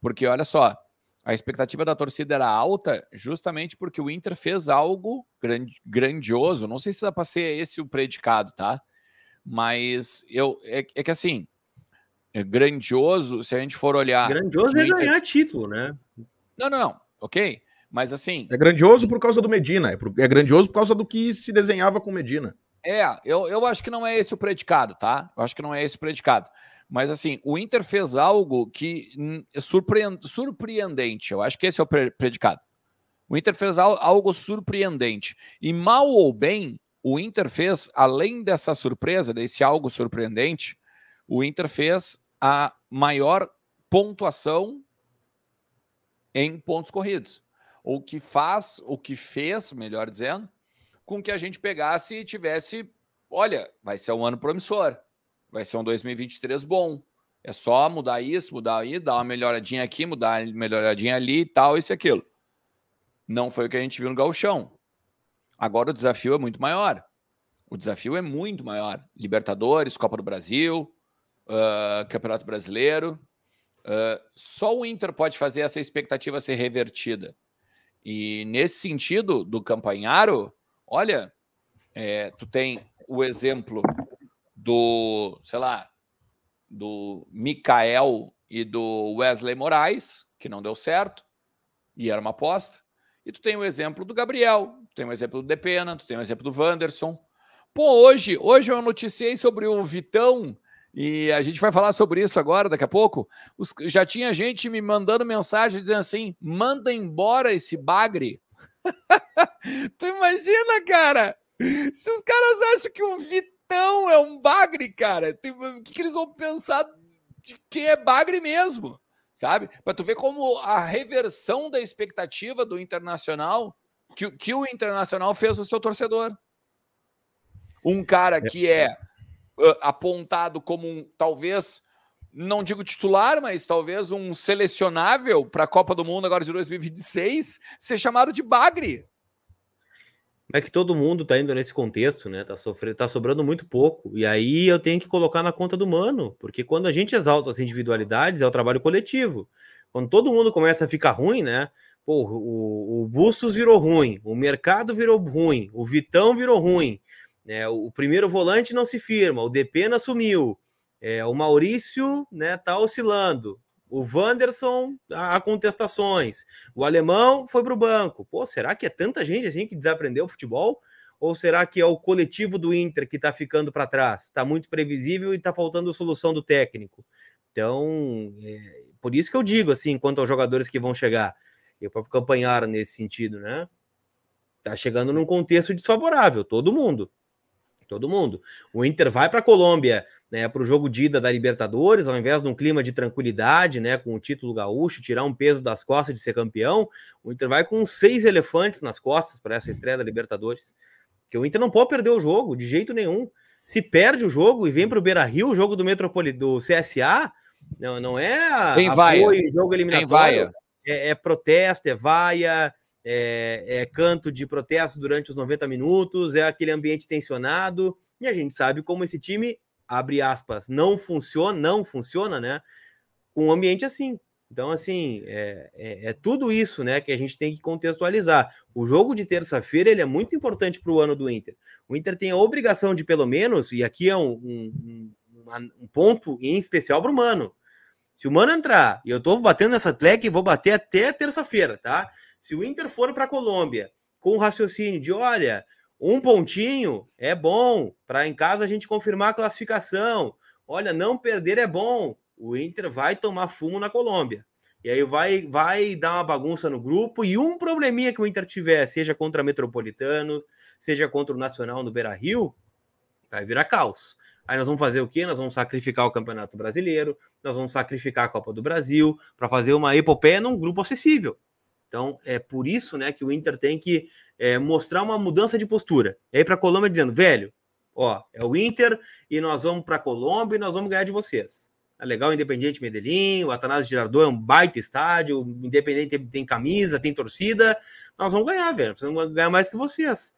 [SPEAKER 1] Porque olha só, a expectativa da torcida era alta justamente porque o Inter fez algo grandioso. Não sei se dá para ser esse o predicado, tá? Mas eu é, é que assim, é grandioso, se a gente for olhar. Grandioso é Inter... ganhar título, né? Não, não, não. Ok? Mas assim. É
[SPEAKER 3] grandioso por causa do Medina. É, por... é grandioso por causa do que se desenhava com Medina.
[SPEAKER 1] É, eu, eu acho que não é esse o predicado, tá? Eu acho que não é esse o predicado. Mas assim, o Inter fez algo que surpreendente. Eu acho que esse é o predicado. O Inter fez algo surpreendente. E mal ou bem, o Inter fez, além dessa surpresa, desse algo surpreendente, o Inter fez a maior pontuação em pontos corridos. O que faz, o que fez, melhor dizendo, com que a gente pegasse e tivesse, olha, vai ser um ano promissor, vai ser um 2023 bom. É só mudar isso, mudar aí, dar uma melhoradinha aqui, mudar uma melhoradinha ali e tal, isso e aquilo. Não foi o que a gente viu no galchão. Agora o desafio é muito maior. O desafio é muito maior. Libertadores, Copa do Brasil, uh, Campeonato Brasileiro, ah, só o Inter pode fazer essa expectativa ser revertida. E nesse sentido do Campanharo, olha, é, tu tem o exemplo do, sei lá, do Mikael e do Wesley Moraes, que não deu certo, e era uma aposta. E tu tem o exemplo do Gabriel, tu tem o exemplo do Depena, tu tem o exemplo do Wanderson. Pô, hoje, hoje eu noticiei sobre o Vitão e a gente vai falar sobre isso agora, daqui a pouco. Os, já tinha gente me mandando mensagem dizendo assim: manda embora esse bagre. tu imagina, cara? Se os caras acham que o Vitão é um bagre, cara, o que, que eles vão pensar de quem é bagre mesmo? Sabe? Para tu ver como a reversão da expectativa do internacional, que, que o internacional fez no seu torcedor. Um cara é. que é ah, apontado como um, talvez, não digo titular, mas talvez um selecionável para a Copa do Mundo agora de 2026, ser chamado de bagre.
[SPEAKER 2] É que todo mundo tá indo nesse contexto, né? Tá, sofrendo tá sobrando muito pouco. E aí eu tenho que colocar na conta do mano, porque quando a gente exalta as individualidades, é o trabalho coletivo. Quando todo mundo começa a ficar ruim, né? Pô, o, o Bussos virou ruim, o mercado virou ruim, o Vitão virou ruim. Né, o primeiro volante não se firma, o Depena sumiu, é, o Maurício né, tá oscilando, o Wanderson há contestações, o alemão foi para o banco. Pô, será que é tanta gente assim que desaprendeu o futebol? Ou será que é o coletivo do Inter que está ficando para trás? Está muito previsível e está faltando solução do técnico. Então, é, por isso que eu digo assim, quanto aos jogadores que vão chegar, e o próprio Campanhar nesse sentido, né? Está chegando num contexto desfavorável, todo mundo todo mundo. O Inter vai para a Colômbia, né, para o jogo de ida da Libertadores, ao invés de um clima de tranquilidade, né, com o título gaúcho, tirar um peso das costas de ser campeão, o Inter vai com seis elefantes nas costas para essa estreia da Libertadores. Porque o Inter não pode perder o jogo, de jeito nenhum. Se perde o jogo e vem para o Beira Rio, o jogo do Metropoli, do CSA, não, não é Tem apoio vaia. jogo eliminatório. vaia. É, é protesto, é vaia, é, é, canto de protesto durante os 90 minutos, é aquele ambiente tensionado, e a gente sabe como esse time, abre aspas, não funciona, não funciona, né? Com um ambiente assim. Então, assim, é, é, é tudo isso né, que a gente tem que contextualizar. O jogo de terça-feira ele é muito importante para o ano do Inter. O Inter tem a obrigação de, pelo menos, e aqui é um, um, um ponto em especial para o Mano. Se o Mano entrar, e eu estou batendo nessa tleca e vou bater até terça-feira, tá? Se o Inter for para a Colômbia com o raciocínio de, olha, um pontinho é bom para em casa a gente confirmar a classificação. Olha, não perder é bom. O Inter vai tomar fumo na Colômbia. E aí vai, vai dar uma bagunça no grupo e um probleminha que o Inter tiver, seja contra Metropolitano, seja contra o Nacional no Beira Rio, vai virar caos. Aí nós vamos fazer o quê? Nós vamos sacrificar o Campeonato Brasileiro, nós vamos sacrificar a Copa do Brasil para fazer uma epopeia num grupo acessível. Então é por isso né, que o Inter tem que é, mostrar uma mudança de postura. E aí para a Colômbia dizendo, velho, ó, é o Inter e nós vamos para a Colômbia e nós vamos ganhar de vocês. É legal, Independente Medellín, o Atanasio Girardot é um baita estádio, o Independente tem, tem camisa, tem torcida, nós vamos ganhar, velho, precisamos ganhar mais que vocês.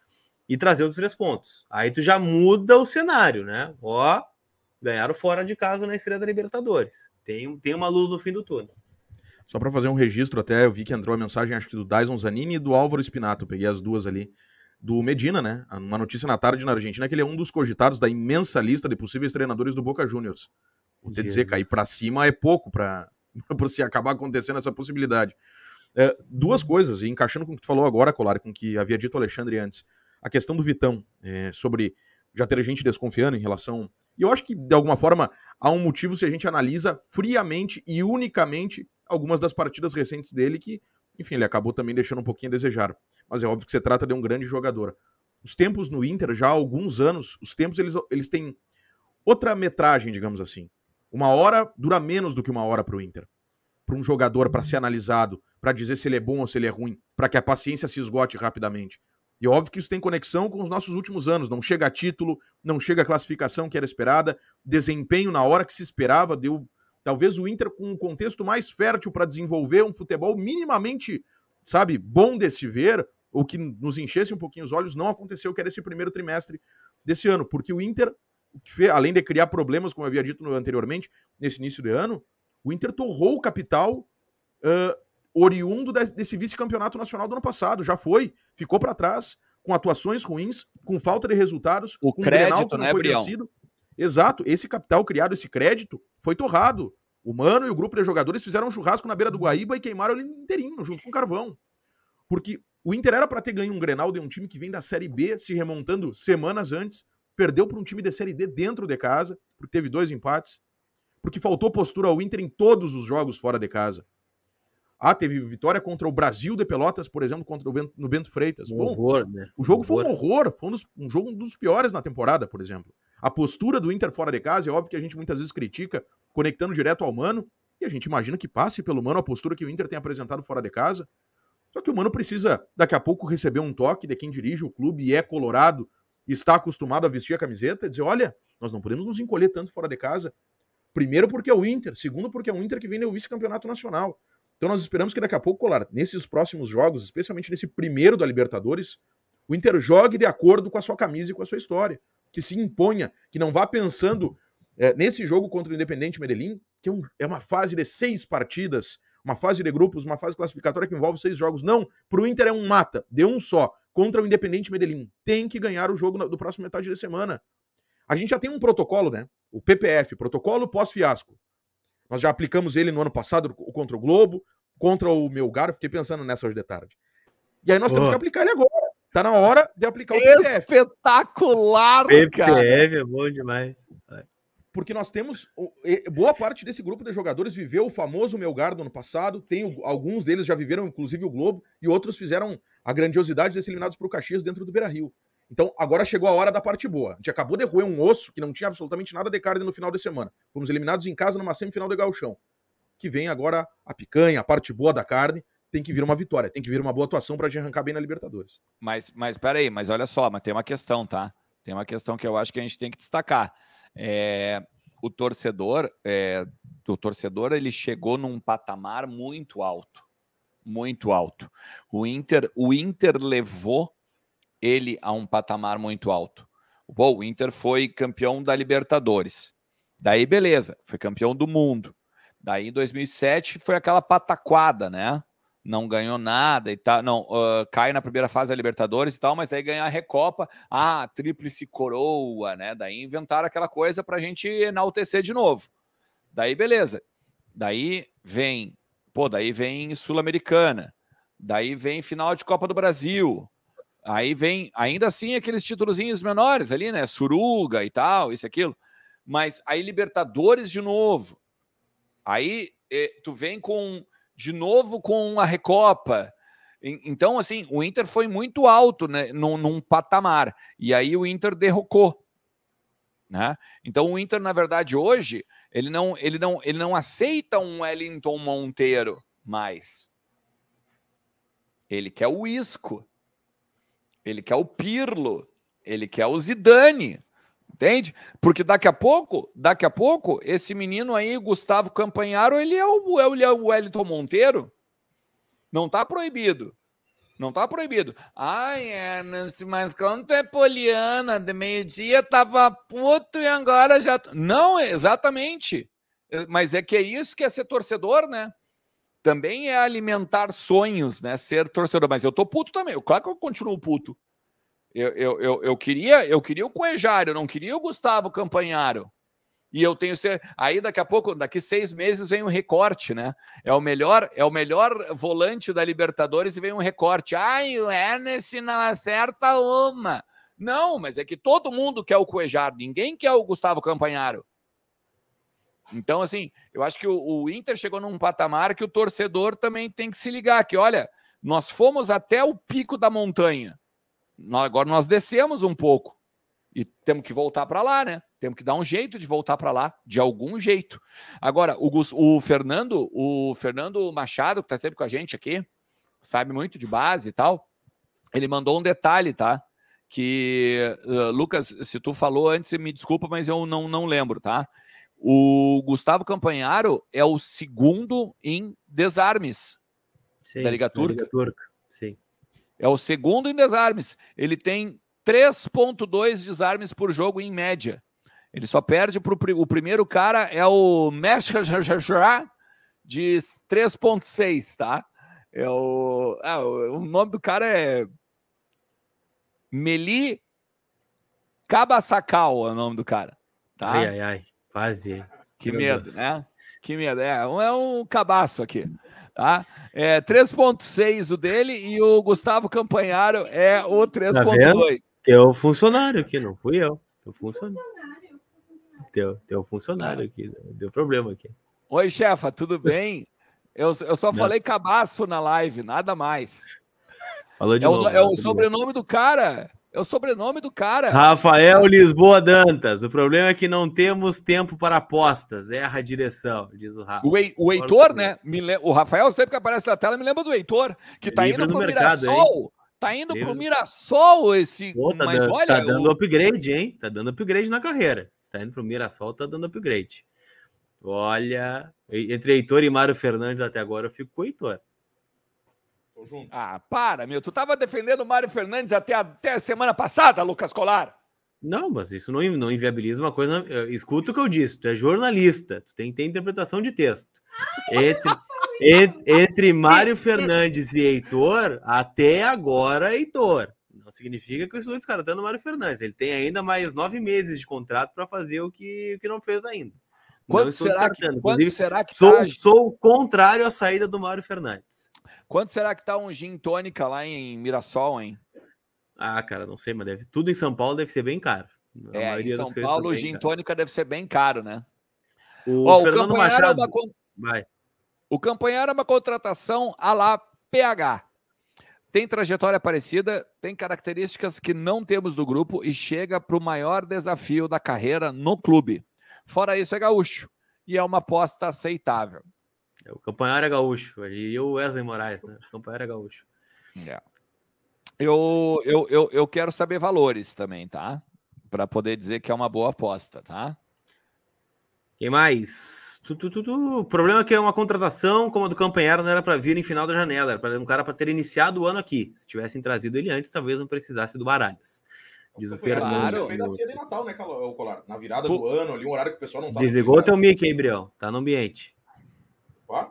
[SPEAKER 2] E trazer os três pontos. Aí tu já muda o cenário, né? Ó, ganharam fora de casa na estreia da Libertadores. Tem, tem uma luz no fim do túnel.
[SPEAKER 3] Só para fazer um registro até, eu vi que entrou a mensagem, acho que do Dyson Zanini e do Álvaro Spinato, peguei as duas ali. Do Medina, né? Uma notícia na tarde na Argentina que ele é um dos cogitados da imensa lista de possíveis treinadores do Boca Juniors. Vou te dizer, cair para cima é pouco para se acabar acontecendo essa possibilidade. É, duas coisas, e encaixando com o que tu falou agora, Colar, com o que havia dito o Alexandre antes. A questão do Vitão, é, sobre já ter gente desconfiando em relação. E eu acho que, de alguma forma, há um motivo se a gente analisa friamente e unicamente algumas das partidas recentes dele que, enfim, ele acabou também deixando um pouquinho a desejar. Mas é óbvio que se trata de um grande jogador. Os tempos no Inter, já há alguns anos, os tempos eles, eles têm outra metragem, digamos assim. Uma hora dura menos do que uma hora para o Inter. Para um jogador, para ser analisado, para dizer se ele é bom ou se ele é ruim, para que a paciência se esgote rapidamente. E óbvio que isso tem conexão com os nossos últimos anos. Não chega a título, não chega a classificação que era esperada, desempenho na hora que se esperava, deu Talvez o Inter com um contexto mais fértil para desenvolver um futebol minimamente, sabe, bom de se ver, ou que nos enchesse um pouquinho os olhos, não aconteceu, que era esse primeiro trimestre desse ano, porque o Inter, além de criar problemas, como eu havia dito anteriormente, nesse início de ano, o Inter torrou o capital uh, oriundo desse vice-campeonato nacional do ano passado, já foi, ficou para trás, com atuações ruins, com falta de resultados, o com crédito, um Grenal, que não né, foi vencido. Exato, esse capital criado, esse crédito, foi torrado. O Mano e o grupo de jogadores fizeram um churrasco na beira do Guaíba e queimaram ele inteirinho, junto com carvão. Porque o Inter era para ter ganho um Grenal de um time que vem da Série B, se remontando semanas antes, perdeu para um time da Série D dentro de casa, porque teve dois empates, porque faltou postura ao Inter em todos os jogos fora de casa. Ah, teve vitória contra o Brasil de Pelotas, por exemplo, contra o Bento, no Bento Freitas. Um Bom, horror, né? O jogo um foi horror. um horror, foi um, dos, um jogo um dos piores na temporada, por exemplo. A postura do Inter fora de casa, é óbvio que a gente muitas vezes critica, conectando direto ao Mano, e a gente imagina que passe pelo Mano a postura que o Inter tem apresentado fora de casa. Só que o Mano precisa, daqui a pouco, receber um toque de quem dirige o clube e é colorado, está acostumado a vestir a camiseta, e dizer, olha, nós não podemos nos encolher tanto fora de casa. Primeiro porque é o Inter, segundo porque é o Inter que vem no vice-campeonato nacional. Então nós esperamos que daqui a pouco, Colar, nesses próximos jogos, especialmente nesse primeiro da Libertadores, o Inter jogue de acordo com a sua camisa e com a sua história. Que se imponha, que não vá pensando é, nesse jogo contra o Independente Medellín, que é, um, é uma fase de seis partidas, uma fase de grupos, uma fase classificatória que envolve seis jogos. Não, para o Inter é um mata, de um só, contra o Independente Medellín. Tem que ganhar o jogo do próximo metade de semana. A gente já tem um protocolo, né? O PPF, Protocolo Pós-Fiasco. Nós já aplicamos ele no ano passado contra o Globo, contra o Melgar. Fiquei pensando nessa hoje de tarde. E aí nós temos que aplicar ele agora. Tá na hora de aplicar o PPF. Espetacular, PPF, é cara.
[SPEAKER 2] é bom demais.
[SPEAKER 3] Porque nós temos. Boa parte desse grupo de jogadores viveu o famoso Melgar do ano passado. Tem, alguns deles já viveram, inclusive, o Globo, e outros fizeram a grandiosidade de ser eliminados para o Caxias dentro do Beira Rio. Então, agora chegou a hora da parte boa. A gente acabou de roer um osso que não tinha absolutamente nada de carne no final de semana. Fomos eliminados em casa numa semifinal de galchão. Que vem agora a picanha, a parte boa da carne. Tem que vir uma vitória, tem que vir uma boa atuação para a gente arrancar bem na Libertadores.
[SPEAKER 1] Mas, mas peraí, mas olha só, mas tem uma questão, tá? Tem uma questão que eu acho que a gente tem que destacar. É, o torcedor, é, o torcedor, ele chegou num patamar muito alto, muito alto. O Inter, o Inter levou ele a um patamar muito alto. o Inter foi campeão da Libertadores. Daí, beleza, foi campeão do mundo. Daí, em 2007, foi aquela pataquada, né? Não ganhou nada e tal. Tá, não, uh, cai na primeira fase da Libertadores e tal, mas aí ganhar a Recopa, ah, tríplice coroa, né? Daí inventaram aquela coisa pra gente enaltecer de novo. Daí, beleza. Daí vem, pô, daí vem Sul-Americana. Daí vem final de Copa do Brasil. Aí vem, ainda assim, aqueles títulozinhos menores ali, né? Suruga e tal, isso e aquilo. Mas aí Libertadores de novo. Aí eh, tu vem com de novo com a Recopa. Então, assim, o Inter foi muito alto né, num, num patamar. E aí o Inter derrocou. Né? Então o Inter, na verdade, hoje, ele não, ele não, ele não aceita um Wellington Monteiro mais. Ele quer o Isco ele quer o Pirlo, ele quer o Zidane, entende? Porque daqui a pouco, daqui a pouco, esse menino aí, Gustavo Campanharo, ele é o, ele é, é o Wellington Monteiro. Não está proibido. Não está proibido. Ai, Ernest, é, mas quando é poliana, de meio-dia tava puto e agora já. Não, é, exatamente. Mas é que é isso que é ser torcedor, né? também é alimentar sonhos, né? Ser torcedor. Mas eu tô puto também. Claro que eu continuo puto. Eu, eu, eu, eu queria eu queria o Coejário, eu não queria o Gustavo Campanharo. E eu tenho ser. Aí daqui a pouco, daqui seis meses, vem um recorte, né? É o melhor, é o melhor volante da Libertadores e vem um recorte. Ai, o Ernest não acerta uma. Não, mas é que todo mundo quer o Coejar, ninguém quer o Gustavo Campanharo. Então, assim, eu acho que o, o Inter chegou num patamar que o torcedor também tem que se ligar, que olha, nós fomos até o pico da montanha, nós, agora nós descemos um pouco e temos que voltar para lá, né? Temos que dar um jeito de voltar para lá, de algum jeito. Agora, o, o Fernando, o Fernando Machado, que está sempre com a gente aqui, sabe muito de base e tal, ele mandou um detalhe, tá? Que, uh, Lucas, se tu falou antes, me desculpa, mas eu não, não lembro, tá? O Gustavo Campanharo é o segundo em desarmes sim, da Liga Turca. Liga Turca. Sim. É o segundo em desarmes. Ele tem 3,2 desarmes por jogo em média. Ele só perde para o primeiro cara, é o Meshkajajajá, de 3,6, tá? É o, ah, o nome do cara é Meli Cabassacal, é o nome do cara. Tá? Ai, ai, ai. Quase. Que Meu medo, Deus. né? Que medo. É, um, é um cabaço aqui. Tá? É 3.6 o dele e o Gustavo Campanharo é o 3.2. Tá
[SPEAKER 2] teu funcionário aqui, não fui eu. Teu funcionário. Teu, teu funcionário aqui. Né? Deu problema aqui.
[SPEAKER 1] Oi, chefa, tudo bem? Eu, eu só não. falei cabaço na live, nada mais.
[SPEAKER 2] Falou de é novo. É né? O, é o sobrenome
[SPEAKER 1] do cara. É o sobrenome do cara.
[SPEAKER 2] Rafael Lisboa Dantas. O problema é que não temos
[SPEAKER 1] tempo para apostas. Erra a direção, diz o Rafa. O, Ei, o Heitor, né? Le... O Rafael sempre que aparece na tela me lembra do Heitor, que está indo para o Mirassol. Está indo para o Mirassol esse. Pô, tá Mas dando, olha. Tá dando o...
[SPEAKER 2] upgrade, hein? Tá dando upgrade na carreira. Está indo para o Mirassol, tá dando upgrade. Olha. Entre Heitor e Mário Fernandes até agora, eu fico com
[SPEAKER 1] o Heitor. Ah, para, meu. Tu tava defendendo o Mário Fernandes até a, até a semana passada, Lucas Colar. Não, mas isso não, não inviabiliza uma coisa. Escuta
[SPEAKER 2] o que eu disse, tu é jornalista, tu tem que ter interpretação de texto. Entre, entre, entre Mário Fernandes e Heitor, até agora Heitor. Não significa que eu estou descartando o Mário Fernandes. Ele tem ainda mais nove meses de contrato para fazer o que, o que não fez ainda. Quanto será Que, Inclusive, será que sou, tá...
[SPEAKER 1] sou contrário à saída do Mário Fernandes. Quanto será que tá um gin tônica lá em Mirassol, hein? Ah, cara, não sei, mas deve tudo em São Paulo deve ser bem caro. A é, em São tá Paulo o gin tônica deve ser bem caro, né? O Ó, Fernando Machado... É uma... Vai. O Campanhar é uma contratação a lá PH. Tem trajetória parecida, tem características que não temos do grupo e chega para o maior desafio da carreira no clube. Fora isso, é gaúcho e é uma aposta aceitável. É, o Campanhar é gaúcho.
[SPEAKER 2] E o Wesley Moraes, né? O Campanhar é gaúcho.
[SPEAKER 1] É. Eu, eu, eu, eu quero saber valores também, tá? Para poder dizer que é uma boa aposta, tá? Quem mais? Tu, tu, tu, tu, O problema é que é uma contratação como a do Campanharo
[SPEAKER 2] não era para vir em final da janela, era para um cara para ter iniciado o ano aqui. Se tivessem trazido ele antes, talvez não precisasse do Baralhas. Diz o Fernando. Foi
[SPEAKER 3] de Natal, né, é Colar? Na virada do ano, ali, um horário que o pessoal não tá. Desligou
[SPEAKER 2] o teu né? mic aí, Brião. Tá no ambiente. Opa.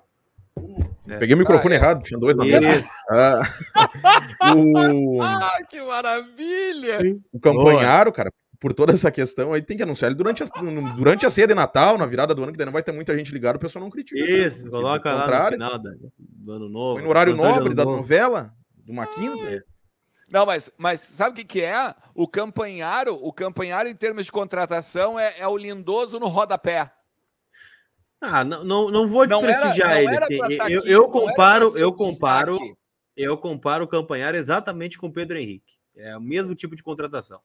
[SPEAKER 2] É. Peguei o microfone ah, é. errado, tinha dois na mesa. Ah, o... ah,
[SPEAKER 1] que maravilha!
[SPEAKER 3] O campanharo, cara, por toda essa questão, aí tem que anunciar ele durante a, durante a ceia de Natal, na virada do ano, que daí não vai ter muita gente ligada, o pessoal não critica. Né? Isso, coloca lá no
[SPEAKER 2] final do ano novo. Foi no horário nobre da novo. novela, de uma ah, quinta. É.
[SPEAKER 1] Não, mas, mas sabe o que, que é? O campanharo, o campanharo em termos de contratação é, é o lindoso no rodapé.
[SPEAKER 2] Ah, não, não, não vou desprestigiar ele. Tá eu, eu comparo, eu comparo, eu comparo o Campanhar exatamente com o Pedro Henrique. É o mesmo tipo de contratação.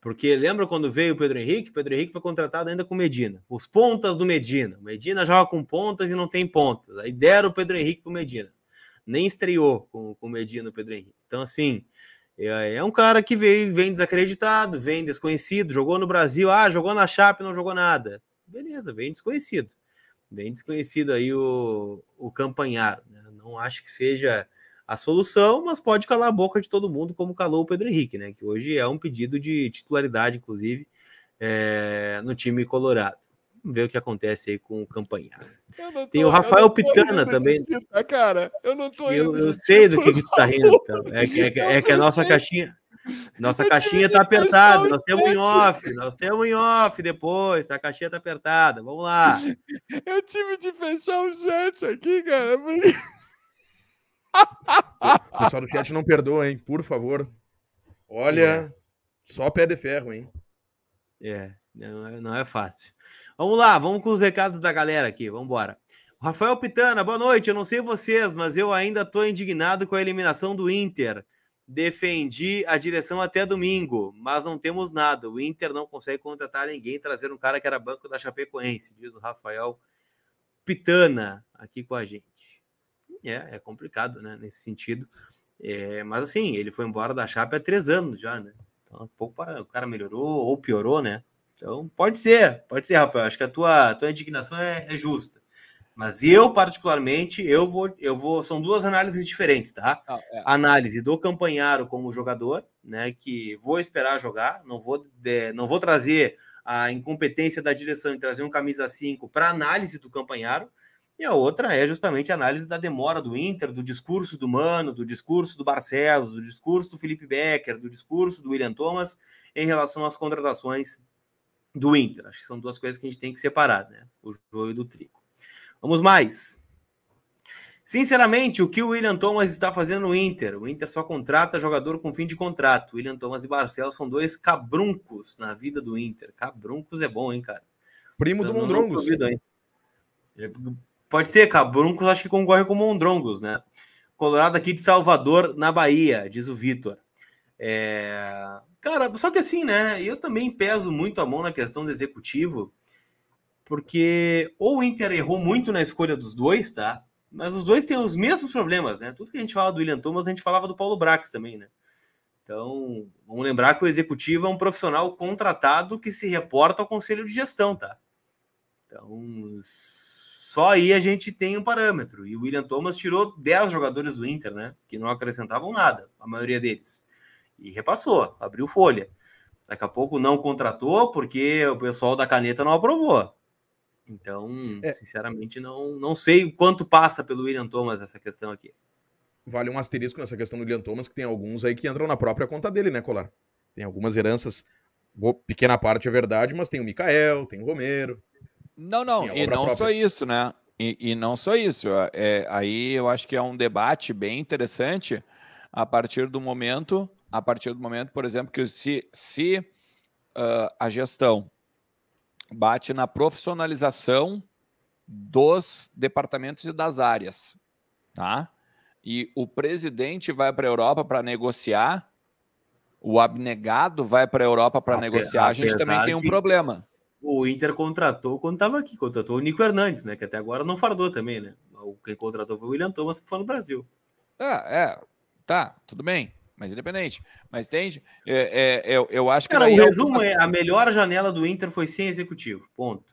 [SPEAKER 2] Porque lembra quando veio o Pedro Henrique? Pedro Henrique foi contratado ainda com Medina. Os pontas do Medina. Medina joga com pontas e não tem pontas. Aí deram o Pedro Henrique o Medina. Nem estreou com, com o Medina o Pedro Henrique. Então, assim, é, é um cara que veio, vem desacreditado, vem desconhecido, jogou no Brasil, ah, jogou na Chape, não jogou nada. Beleza, vem desconhecido bem desconhecido aí o, o Campanhar Né? Não acho que seja a solução, mas pode calar a boca de todo mundo, como calou o Pedro Henrique, né? Que hoje é um pedido de titularidade, inclusive, é, no time colorado. Vamos ver o que acontece aí com o Campanhar.
[SPEAKER 1] Tem o Rafael Pitana também. cara, eu não tô Eu, eu sei do que, você está tá rindo. Cara.
[SPEAKER 2] Então. É, é, é que a nossa caixinha. Nossa caixinha tá apertada. Nós temos em off. Nós temos em off depois. A caixinha tá apertada. Vamos lá.
[SPEAKER 1] Eu tive de fechar o chat aqui, cara. Porque...
[SPEAKER 3] O pessoal do chat não perdoa, hein? Por favor.
[SPEAKER 2] Olha, é. só pé de ferro, hein? É, não é, não é fácil. Vamos lá, vamos com os recados da galera aqui. Vamos embora. Rafael Pitana, boa noite. Eu não sei vocês, mas eu ainda estou indignado com a eliminação do Inter. Defendi a direção até domingo, mas não temos nada. O Inter não consegue contratar ninguém, trazer um cara que era banco da Chapecoense, diz o Rafael Pitana aqui com a gente. É, é complicado, né? Nesse sentido. É, mas assim, ele foi embora da Chape há três anos já, né? Então, um pouco para, o cara melhorou ou piorou, né? Então, pode ser, pode ser, Rafael. Acho que a tua, a tua indignação é, é justa. Mas eu, particularmente, eu vou, eu vou. São duas análises diferentes, tá? Ah, é. Análise do Campanharo como jogador, né? Que vou esperar jogar, não vou, de, não vou trazer a incompetência da direção e trazer um camisa 5 para análise do Campanharo. E a outra é justamente a análise da demora do Inter, do discurso do Mano, do discurso do Barcelos, do discurso do Felipe Becker, do discurso do William Thomas em relação às contratações do Inter. Acho que são duas coisas que a gente tem que separar, né? O joio do trigo. Vamos mais. Sinceramente, o que o William Thomas está fazendo no Inter? O Inter só contrata jogador com fim de contrato. William Thomas e Barcelos são dois cabruncos na vida do Inter. Cabruncos é bom, hein, cara?
[SPEAKER 3] Primo então, do Mondrongos.
[SPEAKER 2] É, pode ser, cabruncos acho que concorre com Mondrongos, né? Colorado aqui de Salvador, na Bahia, diz o Vitor. É... Cara, só que assim, né? Eu também peso muito a mão na questão do executivo porque ou o Inter errou muito na escolha dos dois, tá? Mas os dois têm os mesmos problemas, né? Tudo que a gente fala do William Thomas, a gente falava do Paulo Brax também, né? Então, vamos lembrar que o executivo é um profissional contratado que se reporta ao conselho de gestão, tá? Então, só aí a gente tem um parâmetro. E o William Thomas tirou 10 jogadores do Inter, né? Que não acrescentavam nada, a maioria deles. E repassou, abriu folha. Daqui a pouco não contratou porque o pessoal da caneta não aprovou. Então, é. sinceramente, não, não sei o quanto passa pelo William Thomas
[SPEAKER 3] essa questão aqui. Vale um asterisco nessa questão do William Thomas, que tem alguns aí que entram na própria conta dele, né, Colar? Tem algumas heranças, pequena parte é verdade, mas tem o Mikael, tem o Romero.
[SPEAKER 1] Não, não, e não própria. só isso, né? E, e não só isso. É, aí eu acho que é um debate bem interessante a partir do momento, a partir do momento, por exemplo, que se, se uh, a gestão bate na profissionalização dos departamentos e das áreas, tá? E o presidente vai para a Europa para negociar, o abnegado vai para a Europa para negociar. A gente também tem um problema. O Inter
[SPEAKER 2] contratou quando estava aqui, contratou o Nico Hernandes, né? Que até agora não fardou também, né? que contratou foi o William
[SPEAKER 1] Thomas, que foi no Brasil. Ah, é. Tá, tudo bem mas independente. Mas entende? É, é, eu, é, eu acho que. Cara, é o resumo é: a melhor
[SPEAKER 2] janela do Inter foi sem executivo.
[SPEAKER 1] Ponto.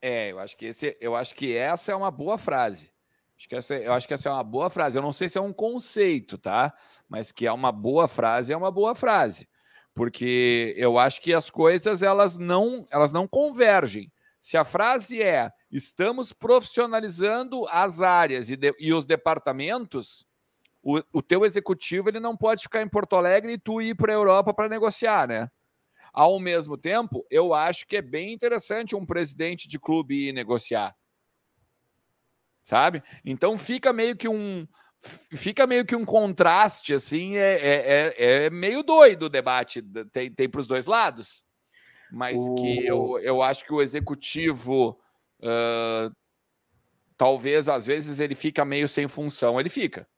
[SPEAKER 1] É, eu acho que, esse, eu acho que essa é uma boa frase. Acho que essa, eu acho que essa é uma boa frase. Eu não sei se é um conceito, tá? Mas que é uma boa frase, é uma boa frase. Porque eu acho que as coisas elas não, elas não convergem. Se a frase é estamos profissionalizando as áreas e, de, e os departamentos, o, o teu executivo ele não pode ficar em Porto Alegre e tu ir para a Europa para negociar, né? Ao mesmo tempo, eu acho que é bem interessante um presidente de clube ir negociar. Sabe? Então fica meio que um fica meio que um contraste assim, é, é, é, é meio doido o debate, tem, tem para os dois lados. Mas o... que eu, eu acho que o executivo uh, talvez às vezes ele fica meio sem função, ele fica.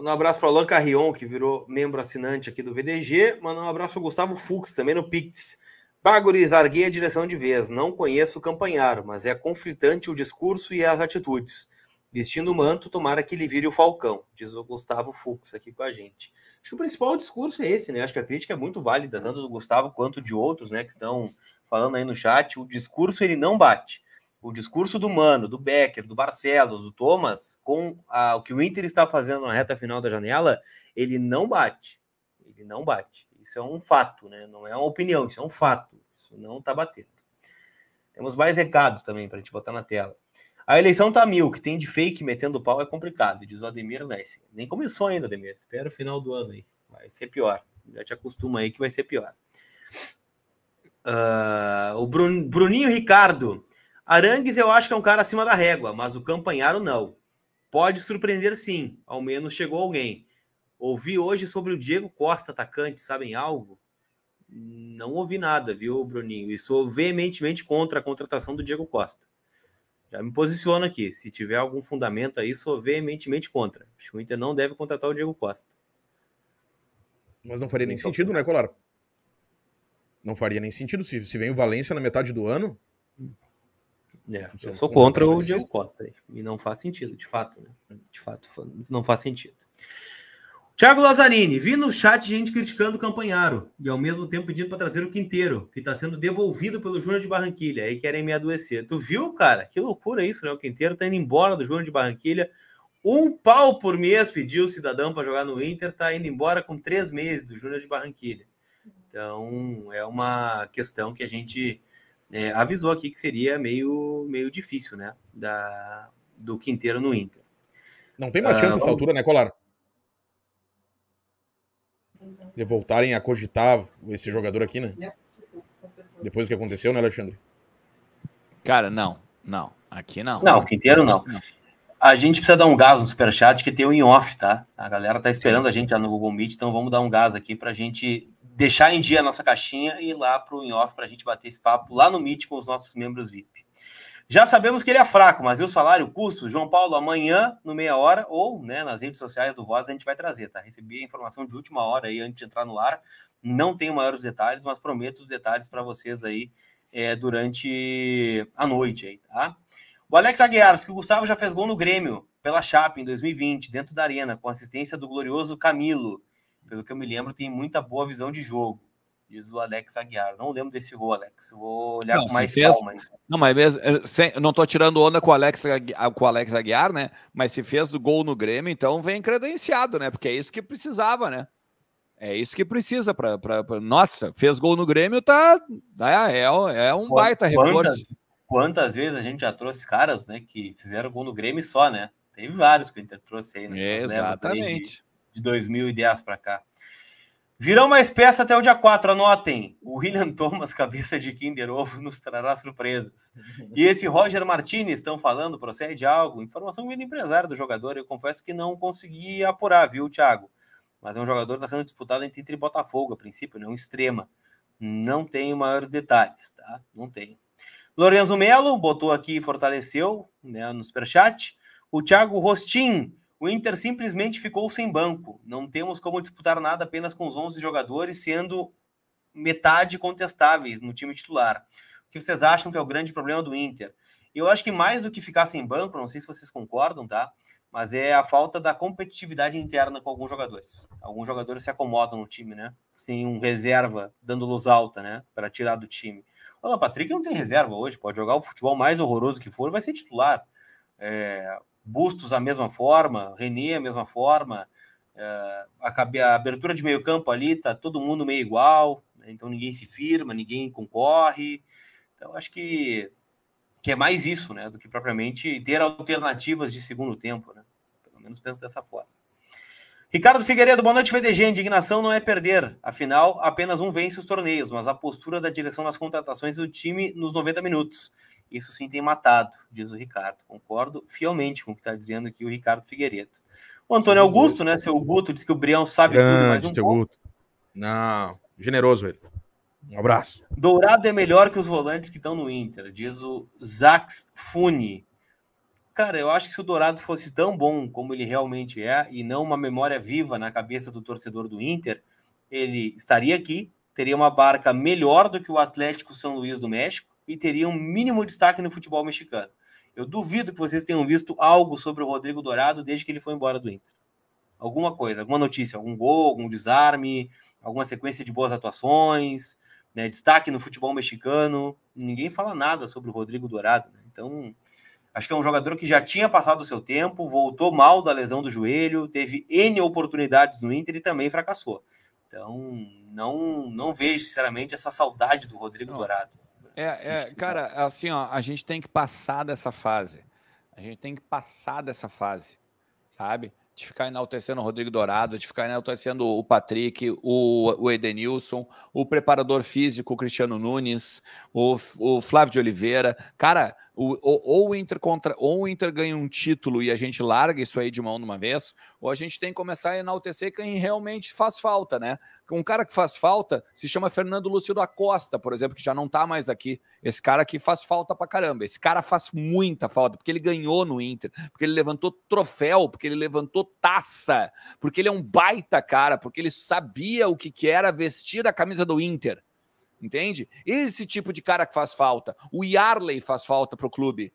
[SPEAKER 2] Mandar um abraço para o Alan Carrion, que virou membro assinante aqui do VDG. Mandar um abraço para Gustavo Fux, também no Pix. Baguris, arguei a direção de vez. Não conheço o Campanhar, mas é conflitante o discurso e as atitudes. Vestindo o manto, tomara que ele vire o Falcão, diz o Gustavo Fux aqui com a gente. Acho que o principal discurso é esse, né? Acho que a crítica é muito válida, tanto do Gustavo quanto de outros, né, que estão falando aí no chat. O discurso ele não bate o discurso do Mano, do Becker, do Barcelos, do Thomas, com a, o que o Inter está fazendo na reta final da janela, ele não bate. Ele não bate. Isso é um fato, né? Não é uma opinião, isso é um fato. Isso não está batendo. Temos mais recados também para a gente botar na tela. A eleição tá mil, que tem de fake metendo pau é complicado, diz o Ademir Lessing. Nem começou ainda, Ademir. Espera o final do ano aí. Vai ser pior. Já te acostuma aí que vai ser pior. Uh, o Bruninho Ricardo. Arangues eu acho que é um cara acima da régua, mas o Campanharo não. Pode surpreender sim, ao menos chegou alguém. Ouvi hoje sobre o Diego Costa, atacante, sabem algo? Não ouvi nada, viu, Bruninho? E sou veementemente contra a contratação do Diego Costa. Já me posiciono aqui. Se tiver algum fundamento aí, sou veementemente contra. Acho que o Inter não deve contratar o Diego Costa. Mas não faria nem então,
[SPEAKER 3] sentido, tá. né, Colar? Não faria nem sentido se, se vem o Valência na metade do ano
[SPEAKER 2] é, eu sou contra o Diego Costa. E não faz sentido, de fato. Né? De fato, não faz sentido. Tiago Lazzarini, vi no chat gente criticando o Campanharo e ao mesmo tempo pedindo para trazer o Quinteiro, que está sendo devolvido pelo Júnior de Barranquilha. Aí querem me adoecer. Tu viu, cara? Que loucura isso, né? O Quinteiro tá indo embora do Júnior de Barranquilha. Um pau por mês pediu o cidadão para jogar no Inter, está indo embora com três meses do Júnior de Barranquilha. Então é uma questão que a gente é, avisou aqui que seria meio, meio difícil, né? Da, do Quinteiro no Inter.
[SPEAKER 3] Não tem mais ah, chance nessa altura, né, Colar? De voltarem a cogitar esse jogador aqui, né? Depois do que aconteceu, né, Alexandre?
[SPEAKER 2] Cara, não, não. Aqui não. Não, Quinteiro não. A gente precisa dar um gás no superchat que tem o um in-off, tá? A galera tá esperando a gente já no Google Meet, então vamos dar um gás aqui pra gente deixar em dia a nossa caixinha e ir lá para o in-off para a gente bater esse papo lá no Meet com os nossos membros VIP. Já sabemos que ele é fraco, mas e o salário, o custo? João Paulo, amanhã, no meia hora, ou né, nas redes sociais do Voz, a gente vai trazer, tá? Recebi a informação de última hora aí, antes de entrar no ar. Não tenho maiores detalhes, mas prometo os detalhes para vocês aí é, durante a noite aí, tá? O Alex Aguiar, que o Gustavo já fez gol no Grêmio, pela Chape, em 2020, dentro da arena, com assistência do glorioso Camilo. Pelo que eu me lembro, tem muita boa visão de jogo. Diz o Alex Aguiar. Não lembro desse gol, Alex. Vou olhar não, com mais fez... calma. Então.
[SPEAKER 1] Não, mas mesmo, eh, sem, não tô tirando onda com o, Alex, ah, com o Alex Aguiar, né? Mas se fez do gol no Grêmio, então vem credenciado, né? Porque é isso que precisava, né? É isso que precisa para pra... nossa, fez gol no Grêmio, tá né? é, é um baita reforço. Quantas,
[SPEAKER 2] quantas vezes a gente já trouxe caras, né, que fizeram gol no Grêmio só, né? Teve vários que o Inter trouxe aí, né? Exatamente de 2010 para cá. Virão mais peças até o dia 4, anotem. O William Thomas, cabeça de Kinder Ovo, nos trará surpresas. E esse Roger Martinez, estão falando, procede algo? Informação vindo empresário do jogador, eu confesso que não consegui apurar, viu, Thiago? Mas é um jogador que está sendo disputado entre Botafogo, a princípio, não né? um extrema. Não tenho maiores detalhes, tá? Não tenho. Lorenzo Melo botou aqui e fortaleceu né, no superchat. O Thiago Rostin o Inter simplesmente ficou sem banco. Não temos como disputar nada apenas com os 11 jogadores, sendo metade contestáveis no time titular. O que vocês acham que é o grande problema do Inter? Eu acho que mais do que ficar sem banco, não sei se vocês concordam, tá? Mas é a falta da competitividade interna com alguns jogadores. Alguns jogadores se acomodam no time, né? Sem um reserva, dando luz alta, né? Para tirar do time. Olha, o Patrick não tem reserva hoje, pode jogar o futebol mais horroroso que for, vai ser titular. É, Bustos, a mesma forma, René, a mesma forma, eh, a abertura de meio campo ali, tá todo mundo meio igual, né, então ninguém se firma, ninguém concorre. Então acho que, que é mais isso, né, do que propriamente ter alternativas de segundo tempo, né? Pelo menos penso dessa forma. Ricardo Figueiredo, boa noite, VDG. Indignação não é perder. Afinal, apenas um vence os torneios, mas a postura da direção nas contratações do time nos 90 minutos. Isso sim tem matado, diz o Ricardo. Concordo fielmente com o que está dizendo aqui o Ricardo Figueiredo. O Antônio Augusto, né? Seu Guto disse que o Brião sabe Grande, tudo, mas um seu Guto. Não, generoso ele. Um abraço. Dourado é melhor que os volantes que estão no Inter, diz o Zax Funi. Cara, eu acho que se o Dourado fosse tão bom como ele realmente é, e não uma memória viva na cabeça do torcedor do Inter, ele estaria aqui, teria uma barca melhor do que o Atlético São Luís do México, e teria um mínimo destaque no futebol mexicano. Eu duvido que vocês tenham visto algo sobre o Rodrigo Dourado desde que ele foi embora do Inter. Alguma coisa, alguma notícia, algum gol, algum desarme, alguma sequência de boas atuações, né, destaque no futebol mexicano. Ninguém fala nada sobre o Rodrigo Dourado. Né? Então, acho que é um jogador que já tinha passado o seu tempo, voltou mal da lesão do joelho, teve N oportunidades no Inter e também fracassou. Então, não, não vejo, sinceramente, essa saudade do Rodrigo não. Dourado.
[SPEAKER 1] É, é, cara, assim, ó, a gente tem que passar dessa fase. A gente tem que passar dessa fase, sabe? De ficar enaltecendo o Rodrigo Dourado, de ficar enaltecendo o Patrick, o, o Edenilson, o preparador físico, o Cristiano Nunes, o, o Flávio de Oliveira. Cara, ou, ou, o Inter contra, ou o Inter ganha um título e a gente larga isso aí de mão de uma vez, ou a gente tem que começar a enaltecer quem realmente faz falta, né? Um cara que faz falta se chama Fernando Lúcio da Costa, por exemplo, que já não tá mais aqui. Esse cara aqui faz falta pra caramba. Esse cara faz muita falta, porque ele ganhou no Inter, porque ele levantou troféu, porque ele levantou taça, porque ele é um baita cara, porque ele sabia o que era vestir a camisa do Inter entende? Esse tipo de cara que faz falta. O Yarley faz falta para o clube,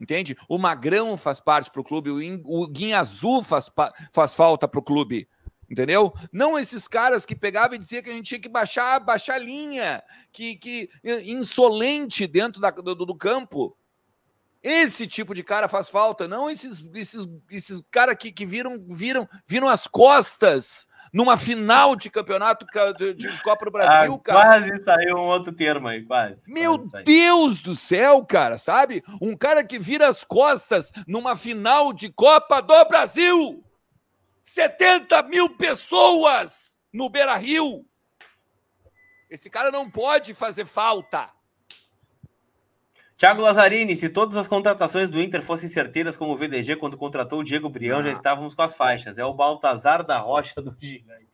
[SPEAKER 1] entende? O Magrão faz parte para o clube, o Guinha Azul faz, faz falta para o clube, entendeu? Não esses caras que pegavam e diziam que a gente tinha que baixar, baixar a linha, que, que eh, insolente dentro da, do, do campo. Esse tipo de cara faz falta, não esses esses, esses cara que, que viram, viram, viram as costas numa final de campeonato de, Copa do ah, Brasil, ah, cara. Quase saiu um outro termo aí, quase. Meu quase Deus do céu, cara, sabe? Um cara que vira as costas numa final de Copa do Brasil. 70 mil pessoas no Beira Rio. Esse cara não pode fazer falta.
[SPEAKER 2] Thiago Lazzarini, se todas as contratações do Inter fossem certeiras como o VDG quando contratou o Diego Brião, ah. já estávamos com as faixas. É o Baltazar da Rocha do Gigante.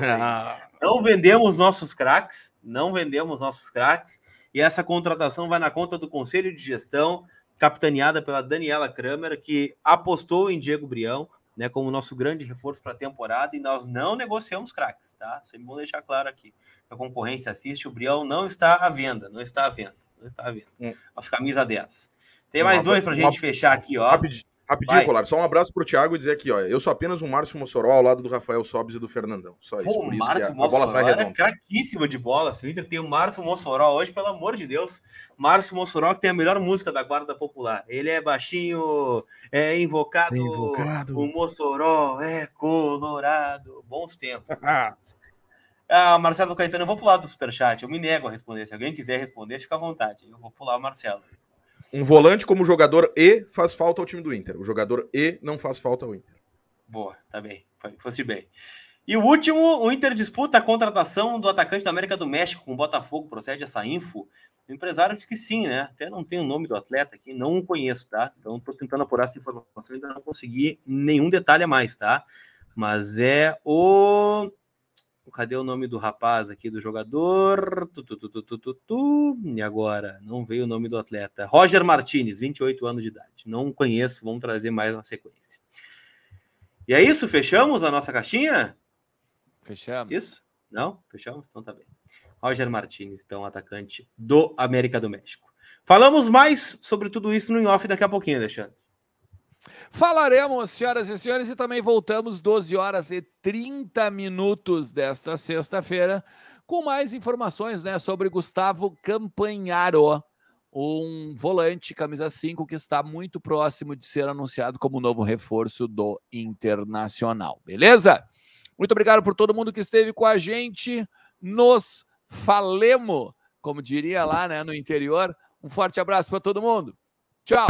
[SPEAKER 1] Ah.
[SPEAKER 2] Não vendemos nossos craques, não vendemos nossos craques, e essa contratação vai na conta do Conselho de Gestão, capitaneada pela Daniela Kramer, que apostou em Diego Brião, né, como nosso grande reforço para a temporada, e nós não negociamos craques, tá? Sempre vou deixar claro aqui. A concorrência assiste, o Brião não está à venda, não está à venda. Você está vendo. Hum. As camisas delas. Tem hum, mais uma, dois para gente uma... fechar aqui, ó. Rapidinho.
[SPEAKER 3] Rapidinho, Colar. Só um abraço pro Thiago e dizer aqui, ó. Eu sou apenas um Márcio Mossoró ao lado do Rafael Sobes e do Fernandão. Só isso. Pô, por isso Márcio que a, a bola sai é redonda. É
[SPEAKER 2] craquíssima de bola. Se assim, o Inter tem o Márcio Mossoró hoje, pelo amor de Deus. Márcio Mossoró que tem a melhor música da Guarda Popular. Ele é baixinho, é invocado. invocado. O Mossoró é colorado. Bons tempos. Bons tempos. Ah, Marcelo Caetano, eu vou pular do superchat. Eu me nego a responder. Se alguém quiser responder, fica à vontade. Eu vou pular o Marcelo.
[SPEAKER 3] Um volante como jogador E faz falta ao time do Inter. O jogador E não faz falta
[SPEAKER 2] ao Inter. Boa, tá bem. Foi, fosse bem. E o último, o Inter disputa a contratação do atacante da América do México com o Botafogo. Procede essa info? O empresário disse que sim, né? Até não tem o nome do atleta aqui, não o conheço, tá? Então estou tentando apurar essa informação, ainda não consegui nenhum detalhe a mais, tá? Mas é o cadê o nome do rapaz aqui, do jogador? Tu, tu, tu, tu, tu, tu, E agora? Não veio o nome do atleta. Roger Martinez, 28 anos de idade. Não conheço, vamos trazer mais na sequência. E é isso, fechamos a nossa caixinha? Fechamos. Isso? Não? Fechamos? Então tá bem. Roger Martinez, então, atacante do América do México.
[SPEAKER 1] Falamos mais sobre tudo isso no off daqui a pouquinho, Alexandre. Falaremos, senhoras e senhores, e também voltamos 12 horas e 30 minutos desta sexta-feira com mais informações né, sobre Gustavo Campanharo, um volante camisa 5 que está muito próximo de ser anunciado como novo reforço do Internacional. Beleza? Muito obrigado por todo mundo que esteve com a gente. Nos falemos, como diria lá né, no interior. Um forte abraço para todo mundo. Tchau!